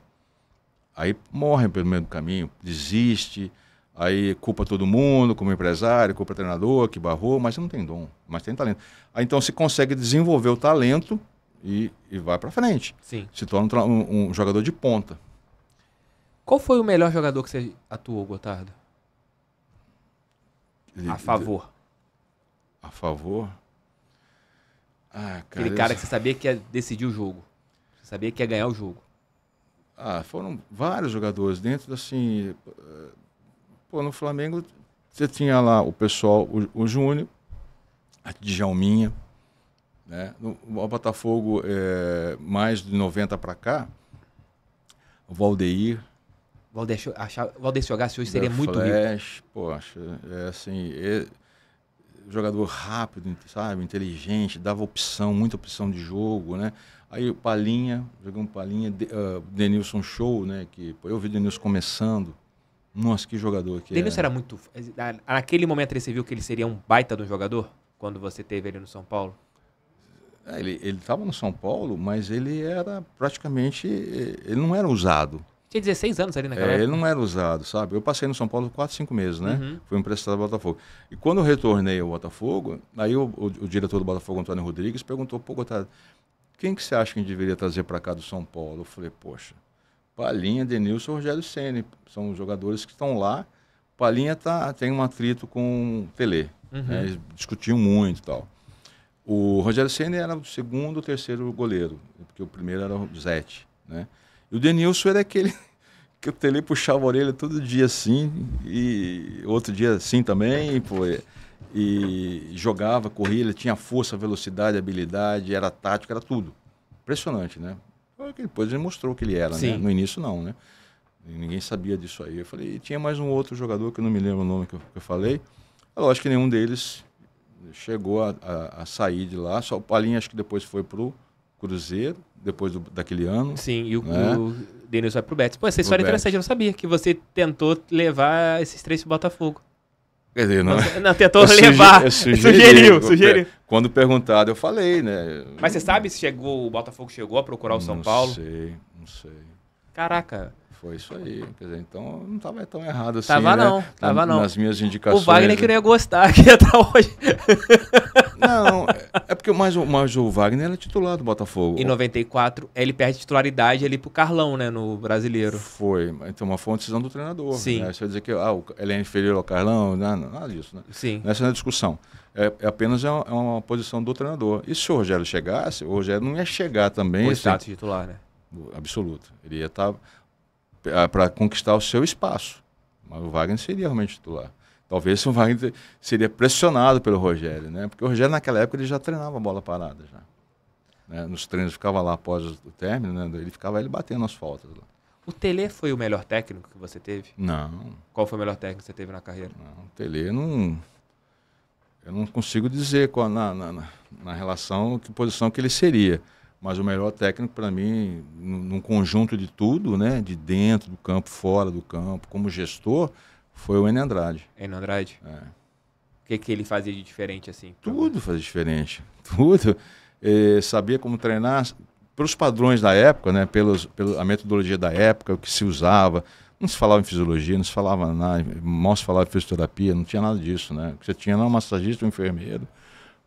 [SPEAKER 1] Aí morre pelo meio do caminho, desiste, aí culpa todo mundo, como empresário, culpa treinador que barrou, mas não tem dom, mas tem talento. Aí, então se consegue desenvolver o talento e, e vai para frente. Sim. Se torna um, um, jogador de ponta.
[SPEAKER 2] Qual foi o melhor jogador que você atuou, Gotardo? a favor. a
[SPEAKER 1] favor? Ah, cara, Aquele cara que você sabia que ia decidir o jogo. Você sabia que ia ganhar o jogo. Ah, foram vários jogadores dentro, assim... Eh, pô, no Flamengo você tinha lá o pessoal, o, o Júnior, a Djalminha, né? O Botafogo, é, mais de 90 para cá, o Valdeir. Valdeir, achar, Valdeir se
[SPEAKER 2] jogasse hoje seria muito Flash,
[SPEAKER 1] rico. Poxa, é assim, é, jogador rápido, sabe, inteligente, dava opção, muita opção de jogo, né? Aí o Palinha, jogamos um Palinha, de, uh, Denilson Show, né? Que, pô, eu vi o Denilson começando. Nossa, que jogador que Denilson era. É. era muito.
[SPEAKER 2] Naquele momento você viu que ele seria um baita de um jogador? Quando você teve ele no São Paulo? É, ele estava no São Paulo, mas ele era
[SPEAKER 1] praticamente. Eh, ele não era usado.
[SPEAKER 2] Tinha 16 anos ali naquela é, época. Ele não
[SPEAKER 1] era usado, sabe? Eu passei no São Paulo 4, 5 meses, né? Uhum. Fui emprestado ao Botafogo. E quando eu retornei ao Botafogo, aí o, o, o diretor do Botafogo, Antônio Rodrigues, perguntou, pô, Gotado, quem que você acha que a gente deveria trazer para cá do São Paulo? Eu falei, poxa, Palinha, Denilson, Rogério Ceni São jogadores que estão lá. Palinha tá, tem um atrito com o Tele. Né? Uhum. Né? Eles discutiam muito e tal. O Rogério Senna era o segundo ou terceiro goleiro, porque o primeiro era o Zete, né? E o Denilson era aquele que o Tele puxava a orelha todo dia assim, e outro dia assim também, e, pô, e, jogava, corria, ele tinha força, velocidade, habilidade, era tático, era tudo. Impressionante, né? Depois ele mostrou que ele era, né? No início não, né? Ninguém sabia disso aí. Eu falei, e tinha mais um outro jogador que eu não me lembro o nome que eu, que eu falei. Eu acho que nenhum deles chegou a, a, a, sair de lá. Só o Palinha acho que depois foi pro Cruzeiro, depois do, daquele ano. Sim, e o, né? o vai pro Betis. Pô, essa história é interessante,
[SPEAKER 2] eu não sabia que você tentou levar esses três pro Botafogo.
[SPEAKER 1] Quer dizer, não, não é? tentou levar. Sugeri, sugeriu, sugeriu. Quando perguntado, eu falei, né? Mas você
[SPEAKER 2] sabe se chegou, o Botafogo chegou a procurar o São Paulo? Não
[SPEAKER 1] sei, não sei. Caraca, foi isso aí. Quer dizer, então não estava tão errado assim. Tava né? não, tava não. Nas minhas indicações. O Wagner né? que não ia gostar, que ia estar tá hoje. não, é, é porque mais, mais o Wagner era é titular do Botafogo. Em
[SPEAKER 2] 94, ele
[SPEAKER 1] perde titularidade ali pro Carlão, né, no brasileiro. Foi, então uma foi uma decisão do treinador. Né? Sim. Né? Você dizer que ah, ele é inferior ao Carlão, né? não, nada disso, né? Sim. Essa não é a discussão. É, é apenas é uma, é uma, posição do treinador. E se o Rogério chegasse, o Rogério não ia chegar também. O assim, titular, né? Absoluto. Ele ia estar. Tá ah, para conquistar o seu espaço. Mas o Wagner seria realmente titular. Talvez o Wagner seria pressionado pelo Rogério, né? Porque o Rogério naquela época ele já treinava a bola parada já. Né? Nos treinos ficava lá após o término, né? Ele ficava ele batendo as faltas lá.
[SPEAKER 2] O Tele foi o melhor técnico que você teve? Não. Qual foi o melhor técnico que você teve na carreira? Não,
[SPEAKER 1] o Tele não. Eu não consigo dizer qual, na, na, na relação, que posição que ele seria. Mas o melhor técnico para mim, num conjunto de tudo, né, de dentro do campo, fora do campo, como gestor, foi o Enem Andrade.
[SPEAKER 2] Enem Andrade? É. O que, que ele fazia de diferente assim? Tudo
[SPEAKER 1] fazia diferente, tudo. Eh, sabia como treinar pelos padrões da época, né, pelos, pela metodologia da época, o que se usava, não se falava em fisiologia, não se falava nada, mal se falava em fisioterapia, não tinha nada disso, né? você tinha era um massagista, um enfermeiro,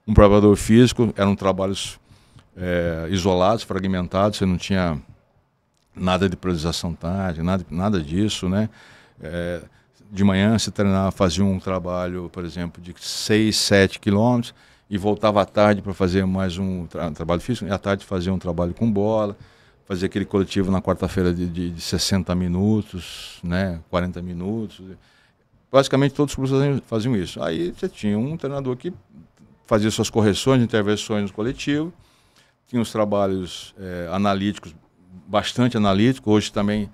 [SPEAKER 1] um preparador físico, eram trabalhos é, isolados, fragmentados, você não tinha nada de priorização tarde, nada, nada disso, né? É, de manhã se treinava, fazia um trabalho, por exemplo, de 6, 7 quilômetros e voltava à tarde para fazer mais um, tra trabalho físico, e à tarde fazia um trabalho com bola, fazia aquele coletivo na quarta-feira de, de, de, 60 minutos, né, 40 minutos. Basicamente todos os clubes faziam, faziam isso. Aí você tinha um treinador que fazia suas correções, intervenções no coletivo, tinha os trabalhos é, analíticos, bastante analíticos, hoje também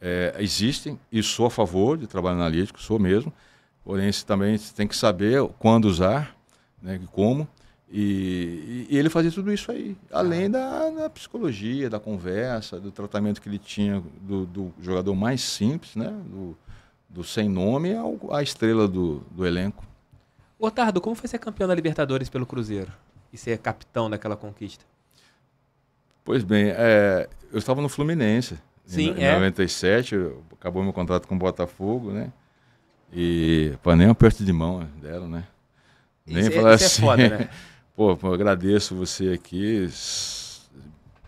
[SPEAKER 1] é, existem, e sou a favor de trabalho analítico, sou mesmo, porém você também tem que saber quando usar, né, como, e, e ele fazia tudo isso aí, além ah. da, da, psicologia, da conversa, do tratamento que ele tinha do, do jogador mais simples, né, do, do sem nome ao, a estrela do, do elenco.
[SPEAKER 2] Otardo, como foi ser campeão da Libertadores pelo Cruzeiro e ser capitão daquela conquista?
[SPEAKER 1] Pois bem, é, eu estava no Fluminense. Sim, em, é. 97, acabou meu contrato com o Botafogo, né? E para nem um aperto de mão deram, né? Nem isso, é- falar isso é assim. É foda, né? pô, pô, agradeço você aqui.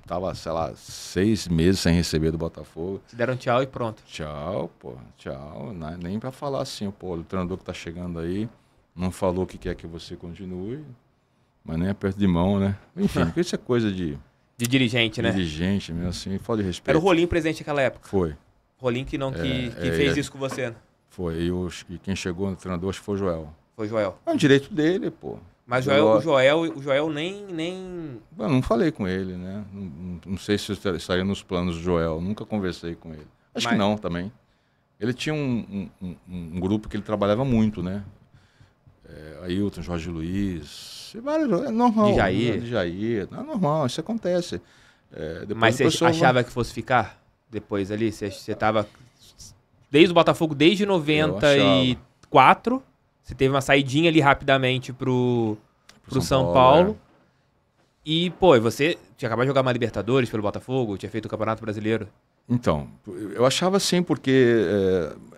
[SPEAKER 1] Tava, sei lá, seis meses sem receber do Botafogo. deram tchau e pronto. Tchau, pô, tchau. Não, é nem para falar assim, pô, o treinador que tá chegando aí não falou que quer que você continue, mas nem aperto de mão, né? Enfim, isso é coisa de de dirigente, né? Dirigente, mesmo assim, foda de respeito. Era o Rolim presente naquela época. Foi. Rolim que não que, é, que é, fez é, isso com você. Né? Foi. E, e quem chegou no treinador acho que foi o Joel. Foi o Joel. É um direito dele, pô. Mas Joel, o,
[SPEAKER 2] Joel, o Joel nem. nem... Eu não falei
[SPEAKER 1] com ele, né? Não, não, não sei se estaria nos planos do Joel. Nunca conversei com ele. Acho Mas... que não também. Ele tinha um, um, um, um grupo que ele trabalhava muito, né? É, Ailton, Jorge Luiz, de é vários É normal. De Jair. Né? De Jair. Não, é normal, isso acontece. É, Mas você achava
[SPEAKER 2] que fosse ficar depois ali? Você estava desde o Botafogo, desde 94. Você teve uma saidinha ali rapidamente pro, pro, pro São, São, Paulo. É. Paulo. É. E, pô, você tinha acabado de jogar uma Libertadores pelo Botafogo, tinha feito o Campeonato Brasileiro.
[SPEAKER 1] Então, eu achava assim, porque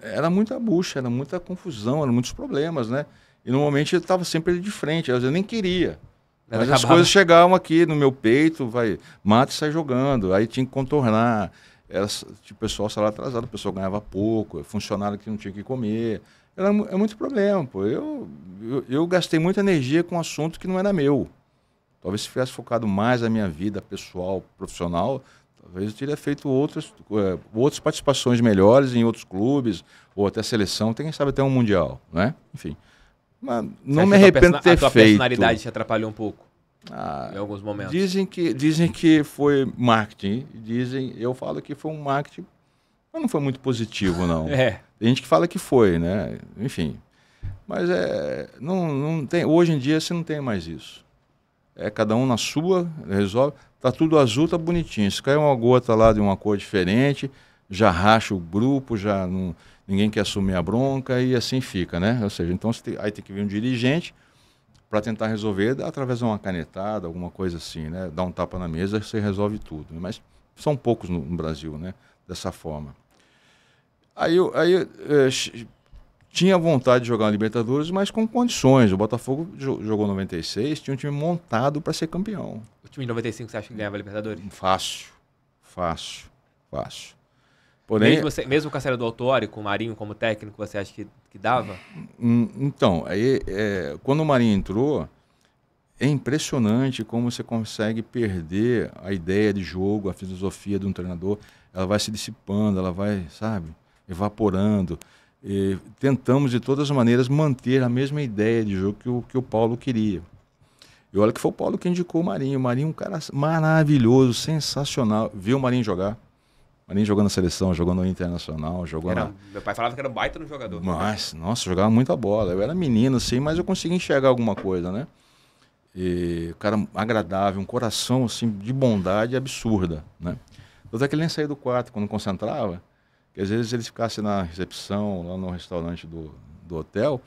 [SPEAKER 1] é, era muita bucha, era muita confusão, eram muitos problemas, né? E normalmente eu estava sempre de frente, às vezes eu nem queria. Mas, as coisas chegavam aqui no meu peito, vai, mata e sai jogando. Aí tinha que contornar. Era, tipo, pessoal salário atrasado, o pessoal ganhava pouco, funcionário que não tinha que comer. Era, é muito problema, pô. Eu, eu, eu, gastei muita energia com um assunto que não era meu. Talvez se tivesse focado mais na minha vida pessoal, profissional, talvez eu teria feito outras, eh, outras participações melhores em outros clubes, ou até seleção, tem, quem sabe até um mundial, né? Enfim não me arrependo de ter a tua feito. personalidade
[SPEAKER 2] te atrapalhou um pouco. Ah, em alguns momentos.
[SPEAKER 1] Dizem que, dizem que foi marketing. Dizem, eu falo que foi um marketing, mas não foi muito positivo, não. é. Tem gente que fala que foi, né? Enfim. Mas é, não, não tem, hoje em dia você não tem mais isso. É cada um na sua, resolve. Tá tudo azul, tá bonitinho. Se cair uma gota lá de uma cor diferente, já racha o grupo, já não ninguém quer assumir a bronca e assim fica, né? Ou seja, então tem, aí tem que vir um dirigente para tentar resolver através de uma canetada, alguma coisa assim, né? Dá um tapa na mesa, você resolve tudo. Né? Mas são poucos no, no Brasil, né? Dessa forma. Aí, aí eh, tinha vontade de jogar na Libertadores, mas com condições. O Botafogo jogou 96, tinha um time montado para ser campeão.
[SPEAKER 2] O time de 95 você acha que ganhava a Libertadores? Fácil,
[SPEAKER 1] fácil, fácil. Porém, mesmo,
[SPEAKER 2] você, mesmo com a do autório com o Marinho como técnico, você acha que, que dava?
[SPEAKER 1] Hum, então, aí, é, quando o Marinho entrou, é impressionante como você consegue perder a ideia de jogo, a filosofia de um treinador. Ela vai se dissipando, ela vai, sabe, evaporando. E tentamos, de todas as maneiras, manter a mesma ideia de jogo que o, que o Paulo queria. E olha que foi o Paulo que indicou o Marinho. O Marinho é um cara maravilhoso, sensacional. Viu o Marinho jogar mas nem jogou na seleção, jogou no Internacional, jogou era, na...
[SPEAKER 2] Meu pai falava que era baita no
[SPEAKER 1] jogador. Mas, né? nossa, jogava muita bola. Eu era menino, assim, mas eu conseguia enxergar alguma coisa, né? E cara agradável, um coração, assim, de bondade absurda, né? Tanto é que ele nem saía do quarto quando concentrava. Que às vezes ele ficasse na recepção, lá no restaurante do, do hotel,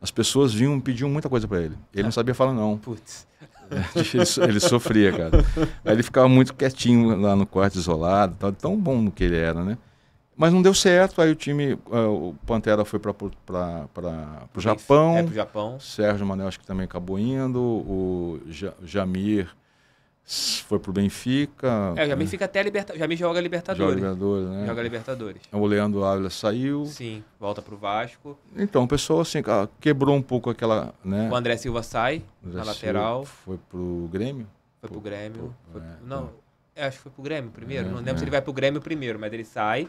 [SPEAKER 1] as pessoas vinham pediam muita coisa para ele. Ele ah. não sabia falar não. Putz. ele, ele, sofria, cara. Aí ele ficava muito quietinho lá no quarto, isolado, tal, tão bom que ele era, né? Mas não deu certo, aí o time, eh, o Pantera foi para o Japão. É, o Japão. Sérgio Manel acho que também acabou indo, o Jamir foi pro Benfica. É, já é. Benfica
[SPEAKER 2] até liberta... já me joga Libertadores. Joga Libertadores, né? Joga Libertadores.
[SPEAKER 1] O Leandro Ávila saiu. Sim, volta pro
[SPEAKER 2] Vasco.
[SPEAKER 1] Então, o pessoal assim, quebrou um pouco aquela, né? O
[SPEAKER 2] André Silva sai André na lateral. foi
[SPEAKER 1] pro Grêmio? Foi pro, Grêmio. Foi... É, não,
[SPEAKER 2] tá. é. acho que foi pro Grêmio primeiro. É, não lembro é. se ele vai pro Grêmio primeiro, mas ele sai.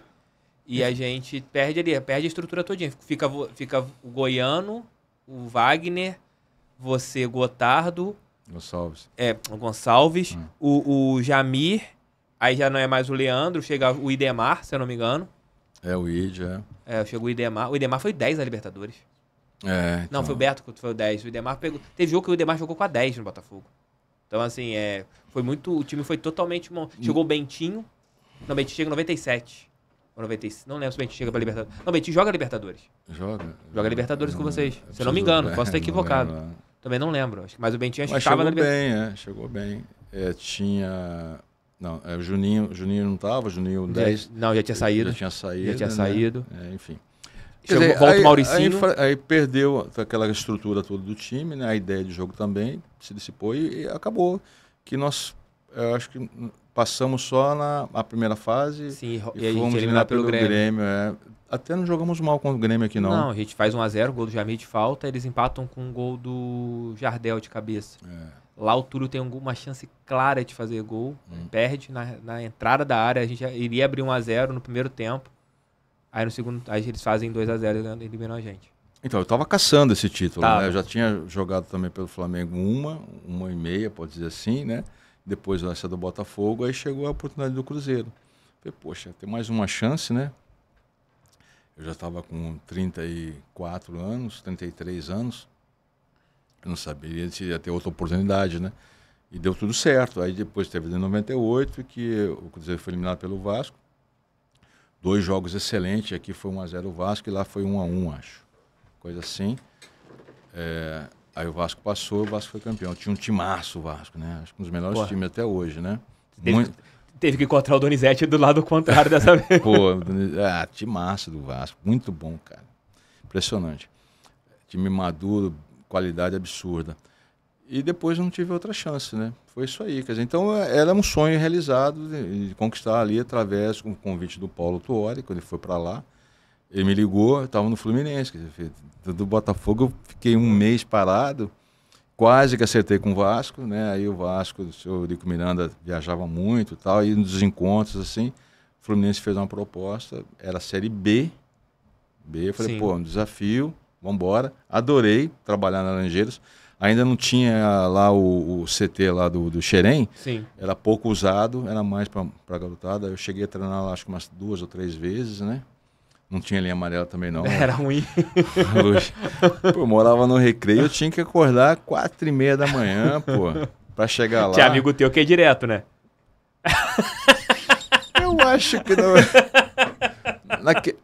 [SPEAKER 2] E a gente perde ali, perde a estrutura todinha. Fica, fica o Goiano, o Wagner, você, Gotardo, Gonçalves. É, o Gonçalves, hum. o, o Jamir, aí já não é mais o Leandro, chega o Idemar, se eu não me engano.
[SPEAKER 1] É, o Id, é.
[SPEAKER 2] É, chegou o Idemar. O Idemar foi 10 na Libertadores.
[SPEAKER 1] É. Então... Não, foi o
[SPEAKER 2] Beto que foi o 10. O Idemar pegou. Teve jogo que o Idemar jogou com a 10 no Botafogo. Então, assim, é, foi muito. O time foi totalmente. Mon... Chegou o Bentinho. Não, o Bentinho chega em 97. 96, não lembro se o Bentinho chega pra Libertadores. Não, o Bentinho joga Libertadores. Joga? Joga Libertadores não, com vocês. É se eu não me engano, posso estar é, equivocado. É, também não lembro. Mas o Bentinho acho que estava na bem,
[SPEAKER 1] é, chegou bem. É, tinha. Não, é, o Juninho, Juninho não estava, Juninho 10. não, já tinha saído. Já tinha saído. Já tinha saído. É, enfim. Chegou, dizer, volta aí, o Mauricinho. Aí, aí, perdeu aquela estrutura toda do time, né? a ideia de jogo também se dissipou e, e acabou. Que nós, eu acho que passamos só na, primeira fase Sim, e, e fomos eliminados pelo, pelo Grêmio. Grêmio é até não jogamos mal com o Grêmio aqui, não. Não, a
[SPEAKER 2] gente faz 1x0, gol do Jamir de falta, eles empatam com um gol do Jardel de cabeça. É. Lá o Túlio tem uma chance clara de fazer gol, hum. perde na, na, entrada da área, a gente iria abrir 1x0 no primeiro tempo, aí no segundo, aí eles fazem 2x0 e eliminam a gente.
[SPEAKER 1] Então, eu estava caçando esse título, né? Eu já tinha jogado também pelo Flamengo uma, uma e meia, pode dizer assim, né? Depois essa do Botafogo, aí chegou a oportunidade do Cruzeiro. Falei, poxa, tem mais uma chance, né? Eu já estava com 34 anos, 33 anos. Eu não sabia se ia ter outra oportunidade, né? E deu tudo certo. Aí depois teve de 98, que o Cruzeiro foi eliminado pelo Vasco. Dois jogos excelentes. Aqui foi 1x0 o Vasco e lá foi 1x1, acho. Coisa assim. É, aí o Vasco passou, o Vasco foi campeão. Tinha um timaço o Vasco, né? Acho que um dos melhores Porra. times até hoje, né? Muito, teve que encontrar o
[SPEAKER 2] Donizete do lado contrário dessa vez. Pô,
[SPEAKER 1] ah, time massa do Vasco. Muito bom, cara. Impressionante. Time maduro, qualidade absurda. E depois não tive outra chance, né? Foi isso aí. Quer dizer, então é, era um sonho realizado de, de conquistar ali através do convite do Paulo Tuori, quando ele foi para lá. Ele me ligou, estava no Fluminense. Quer dizer, do Botafogo eu fiquei um mês parado quase que acertei com o Vasco, né? Aí o Vasco, o senhor Rico Miranda viajava muito e tal, e nos encontros, assim, o Fluminense fez uma proposta, era a Série B. B, eu falei, Sim. pô, é um desafio, vamos embora. Adorei trabalhar na Laranjeiras. Ainda não tinha lá o, o CT lá do, do Xerém, Sim. era pouco usado, era mais para garotada. Eu cheguei a treinar lá acho que umas duas ou três vezes, né? Não tinha linha amarela também, não. Né? Era ruim. pô, eu morava no recreio, eu tinha que acordar quatro e meia da manhã, pô,
[SPEAKER 2] pra chegar lá. Tinha amigo teu que é direto, né?
[SPEAKER 1] Eu acho que não. Naque...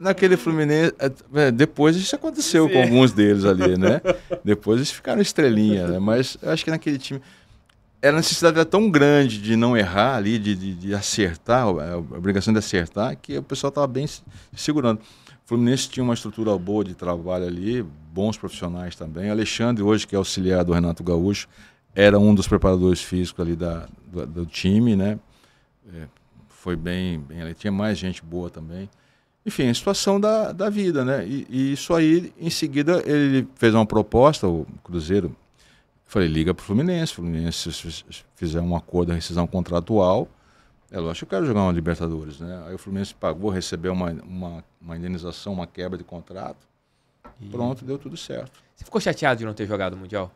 [SPEAKER 1] Naquele Fluminense. É, é, depois isso aconteceu Sim. com alguns deles ali, né? Depois eles ficaram estrelinha, né? Mas eu acho que naquele time era é a necessidade era tão grande de não errar ali, de, de, de acertar, a obrigação de acertar, que o pessoal estava bem segurando. O Fluminense tinha uma estrutura boa de trabalho ali, bons profissionais também. O Alexandre, hoje, que é auxiliar do Renato Gaúcho, era um dos preparadores físicos ali da, do, do time, né? É, foi bem, bem ali. Tinha mais gente boa também. Enfim, a situação da, da vida, né? E, e isso aí, em seguida, ele fez uma proposta, o Cruzeiro Falei, liga pro Fluminense. O Fluminense se fizer um acordo, rescisão contratual. É lógico que eu quero jogar uma Libertadores, né? Aí o Fluminense pagou, recebeu uma, uma, uma indenização, uma quebra de contrato. E... Pronto, deu tudo certo.
[SPEAKER 2] Você ficou chateado de não ter jogado o Mundial?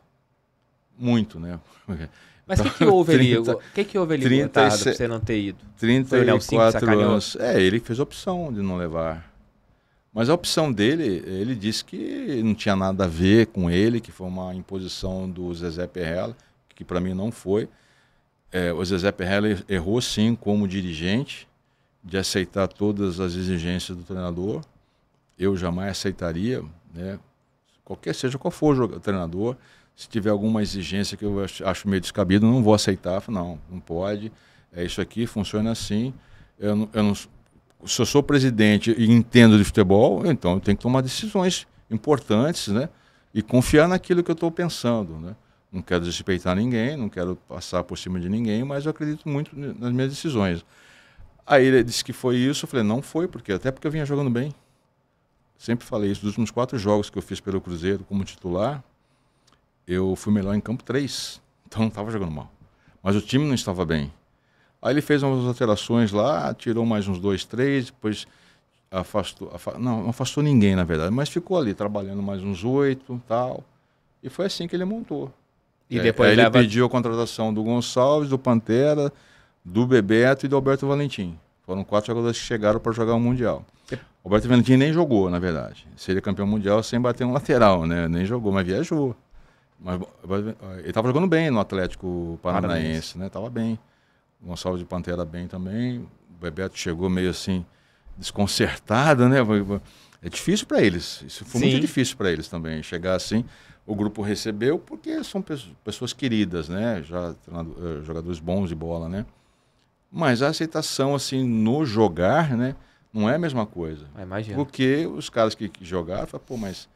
[SPEAKER 1] Muito, né? Mas o que, que houve ali? O que, que houve ali 30, 30 pra você não ter ido? 34 anos. É, ele fez opção de não levar. Mas a opção dele, ele disse que não tinha nada a ver com ele, que foi uma imposição do Zezé Perrella, que para mim não foi. É, o Zezé Perrella errou sim como dirigente de aceitar todas as exigências do treinador. Eu jamais aceitaria, né? qualquer seja qual for o treinador, se tiver alguma exigência que eu acho meio descabido, não vou aceitar. Não, não pode. É isso aqui, funciona assim. Eu, eu não, se eu sou presidente e entendo de futebol, então eu tenho que tomar decisões importantes, né? E confiar naquilo que eu estou pensando, né? Não quero desrespeitar ninguém, não quero passar por cima de ninguém, mas eu acredito muito nas minhas decisões. Aí ele disse que foi isso, eu falei, não foi, porque até porque eu vinha jogando bem. Sempre falei isso, dos últimos quatro jogos que eu fiz pelo Cruzeiro como titular, eu fui melhor em campo três, então não estava jogando mal. Mas o time não estava bem. Aí ele fez umas alterações lá, tirou mais uns dois, três, depois afastou, não, não afastou ninguém na verdade, mas ficou ali trabalhando mais uns oito tal. E foi assim que ele montou. E é, depois ele leva... pediu a contratação do Gonçalves, do Pantera, do Bebeto e do Alberto Valentim. Foram quatro jogadores que chegaram para jogar o Mundial. O Alberto Valentim nem jogou, na verdade. Seria campeão mundial sem bater um lateral, né? Nem jogou, mas viajou. Mas, ele estava jogando bem no Atlético Paranaense, Paranaense. né? estava bem. Gonçalves de Pantera bem também. O Bebeto chegou meio assim, desconcertado, né? É difícil para eles. Isso foi Sim. muito difícil para eles também. Chegar assim, o grupo recebeu porque são pessoas queridas, né? Já eh, jogadores bons de bola, né? Mas a aceitação assim no jogar, né? Não é a mesma coisa. Ah, Imagina. Porque os caras que, que jogaram, falam, pô, mas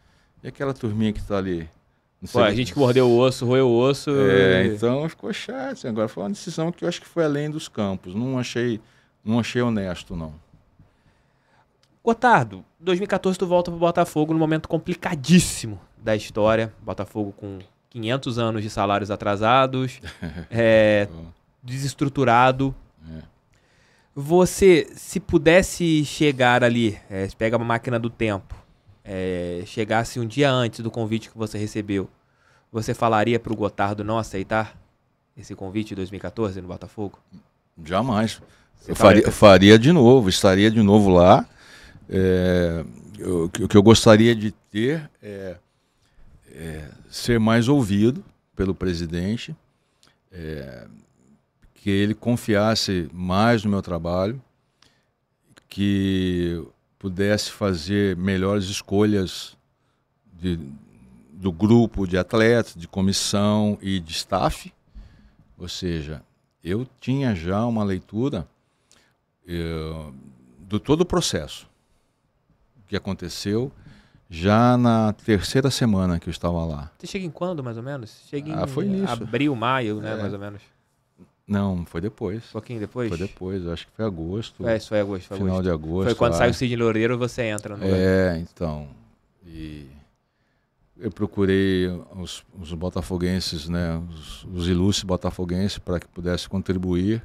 [SPEAKER 1] e aquela turminha que está ali? foi a gente que mordeu o osso, roeu o osso. É, e... então ficou chato. Assim. Agora foi uma decisão que eu acho que foi além dos campos. Não achei, não achei honesto, não. Gotardo,
[SPEAKER 2] 2014 tu volta pro Botafogo num momento complicadíssimo da história. Botafogo com
[SPEAKER 1] 500 anos de salários
[SPEAKER 2] atrasados, é, desestruturado. É. Você, se pudesse chegar ali, é, pega uma máquina do tempo, é, chegasse um dia antes do convite que você recebeu, você falaria para o Gotardo não aceitar esse convite de 2014 no Botafogo? Jamais. eu faria,
[SPEAKER 1] faria, de novo, estaria de novo lá. É, eu, o que eu gostaria de ter é, é ser mais ouvido pelo presidente, é, que ele confiasse mais no meu trabalho, que pudesse fazer melhores escolhas de, do grupo de atletas, de comissão e de staff. Ou seja, eu tinha já uma leitura eu, eh, do todo o processo que aconteceu já na terceira semana que eu estava lá.
[SPEAKER 2] Você chega em quando, mais ou menos? Chega ah, em ah, foi abril, maio, né, é. mais ou menos.
[SPEAKER 1] Não, foi depois. Um pouquinho depois? Foi depois, acho que foi agosto.
[SPEAKER 2] É, isso foi agosto. Foi final agosto. de agosto. Foi quando sai o Sidney Loureiro você entra no.
[SPEAKER 1] É, então. E eu procurei os, os botafoguenses, né, os, os ilustres botafoguenses, para que pudesse contribuir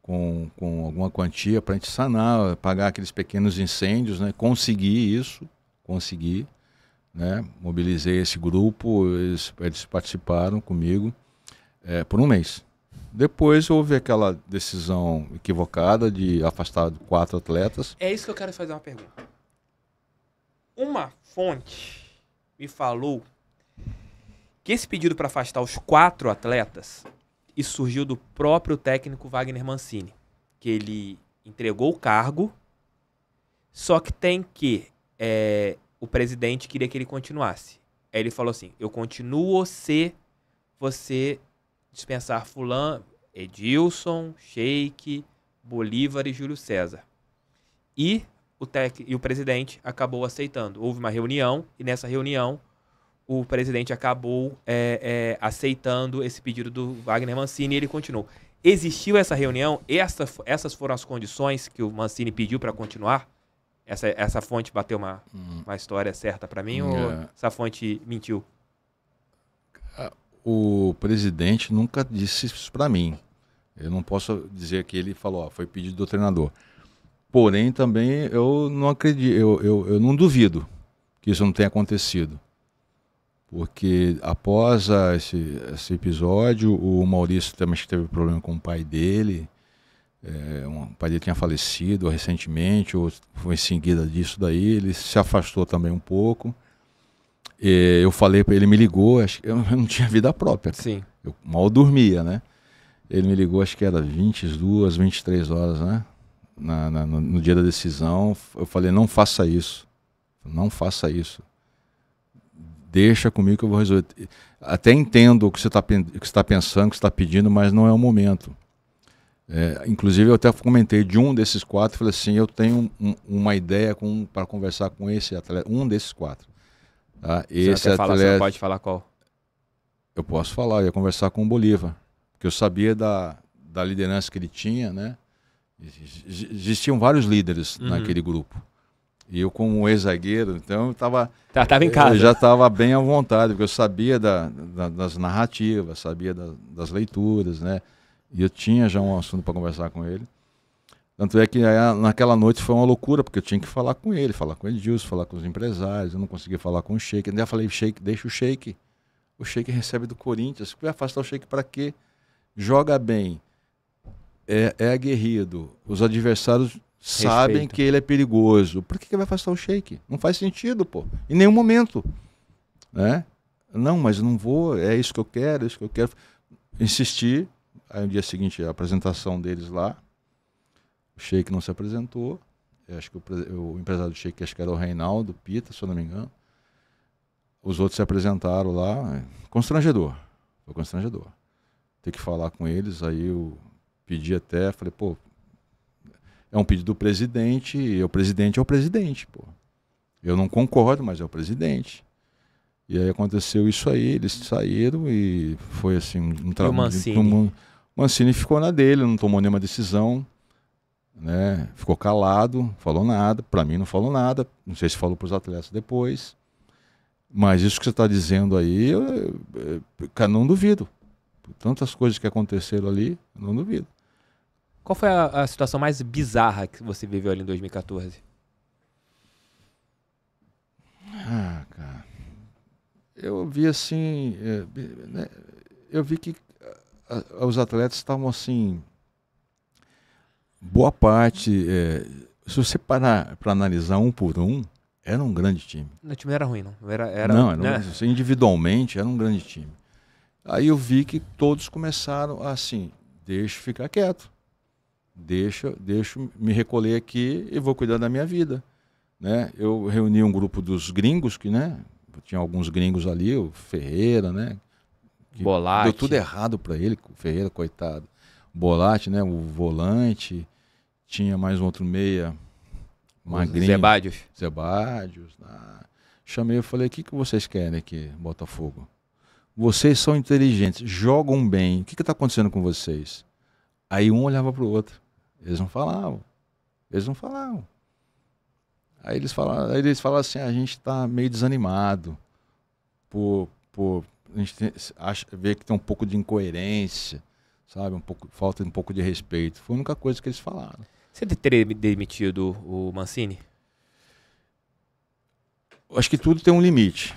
[SPEAKER 1] com, com alguma quantia para a gente sanar, pagar aqueles pequenos incêndios, né? Consegui isso, consegui, né? Mobilizei esse grupo, eles, eles participaram comigo é, por um mês. Depois houve aquela decisão equivocada de afastar quatro atletas.
[SPEAKER 2] É isso que eu quero fazer uma pergunta. Uma fonte me falou que esse pedido para afastar os quatro atletas e surgiu do próprio técnico Wagner Mancini, que ele entregou o cargo, só que tem que é, o presidente queria que ele continuasse. Aí ele falou assim: Eu continuo se você dispensar Fulano, Edilson, Sheik, Bolívar e Júlio César. E o, tec, e o presidente acabou aceitando. Houve uma reunião e nessa reunião o presidente acabou é, é, aceitando esse pedido do Wagner Mancini e ele continuou. Existiu essa reunião? Essa, essas foram as condições que o Mancini pediu para continuar? Essa, essa fonte bateu uma, hum. uma história certa para mim hum, ou é. essa fonte mentiu?
[SPEAKER 1] Ah, o presidente nunca disse isso para mim. Eu não posso dizer que ele falou, ó, foi pedido do treinador. Porém, também eu não acredito, eu, eu, eu não duvido que isso não tenha acontecido. Porque após a, esse, esse, episódio, o Maurício também teve problema com o pai dele. É, um, o pai dele tinha falecido recentemente, ou foi em seguida disso daí. Ele se afastou também um pouco. E eu falei para ele, me ligou, acho que eu não tinha vida própria. Cara. Sim. Eu mal dormia, né? Ele me ligou, acho que era 22, 23 horas, né? Na, na, no, no, dia da decisão. Eu falei, não faça isso. Não faça isso. Deixa comigo que eu vou resolver. Até entendo o que você está tá pensando, o que você está pedindo, mas não é o momento. É, inclusive, eu até comentei de um desses quatro, falei assim, eu tenho um, uma ideia para conversar com esse atleta, um desses quatro. Tá? Esse você, atleta... falar, você não pode falar qual? Eu posso falar, eu ia conversar com o Bolívar, porque eu sabia da, da liderança que ele tinha, né? Existiam vários líderes uhum. naquele grupo. E eu, como ex-zagueiro, então estava. Tá, tava em casa. já estava bem à vontade, porque eu sabia da, da, das narrativas, sabia da, das leituras, né? E eu tinha já um assunto para conversar com ele. Tanto é que naquela noite foi uma loucura, porque eu tinha que falar com ele, falar com o Edilson, falar com os empresários, eu não conseguia falar com o Sheik. ainda falei, Sheik, deixa o Sheik. O Sheik recebe do Corinthians. Vai afastar o Sheik para quê? Joga bem, é, é aguerrido. Os adversários Respeita. sabem que ele é perigoso. Por que, que vai afastar o Sheik? Não faz sentido, pô. Em nenhum momento. Né? Não, mas não vou, é isso que eu quero, é isso que eu quero. Insistir. Aí no dia seguinte, a apresentação deles lá, o Sheik não se apresentou. Eu acho que o, o empresário do Sheik, acho que era o Reinaldo Pita, se eu não me engano. Os outros se apresentaram lá. Constrangedor. Foi constrangedor. Ter que falar com eles. Aí eu pedi até, falei, pô, é um pedido do presidente. E o presidente é o presidente, pô. Eu não concordo, mas é o presidente. E aí aconteceu isso aí, eles saíram e foi assim um trabalho. O Mancini? Mancini ficou na dele, não tomou nenhuma decisão né? Ficou calado, falou nada. Para mim não falou nada. Não sei se falou para os atletas depois. Mas isso que você está dizendo aí, eu, eu, eu, não duvido. Por tantas coisas que aconteceram ali, não duvido.
[SPEAKER 2] Qual foi a, a, situação mais bizarra que você viveu ali em 2014?
[SPEAKER 1] Ah, cara. Eu vi assim. É, né, eu vi que os atletas estavam assim boa parte, é, se você parar para analisar um por um, era um grande time.
[SPEAKER 2] O time era ruim, não? Era, era, não, era né? um,
[SPEAKER 1] individualmente era um grande time. Aí eu vi que todos começaram assim, deixa ficar quieto, deixa, deixa me recolher aqui e vou cuidar da minha vida. Né? Eu reuni um grupo dos gringos, que né, tinha alguns gringos ali, o Ferreira, né? Bolate. Deu tudo errado para ele, o Ferreira, coitado. Bolate, né? O volante. Tinha mais um outro meia. Magrinho. Zebádios. Zebádios. Ah. Né? Chamei e falei: o que, que vocês querem aqui, Botafogo? Vocês são inteligentes, jogam bem. O que está acontecendo com vocês? Aí um olhava para o outro. Eles não falavam. Eles não falavam. Aí eles falaram, aí eles falaram assim: a gente está meio desanimado. Por, por, a gente tem, acha, vê que tem um pouco de incoerência sabe? Um pouco, falta um pouco de respeito. Foi a única coisa que eles falaram.
[SPEAKER 2] Você teria demitido o Mancini?
[SPEAKER 1] Acho que tudo tem um limite.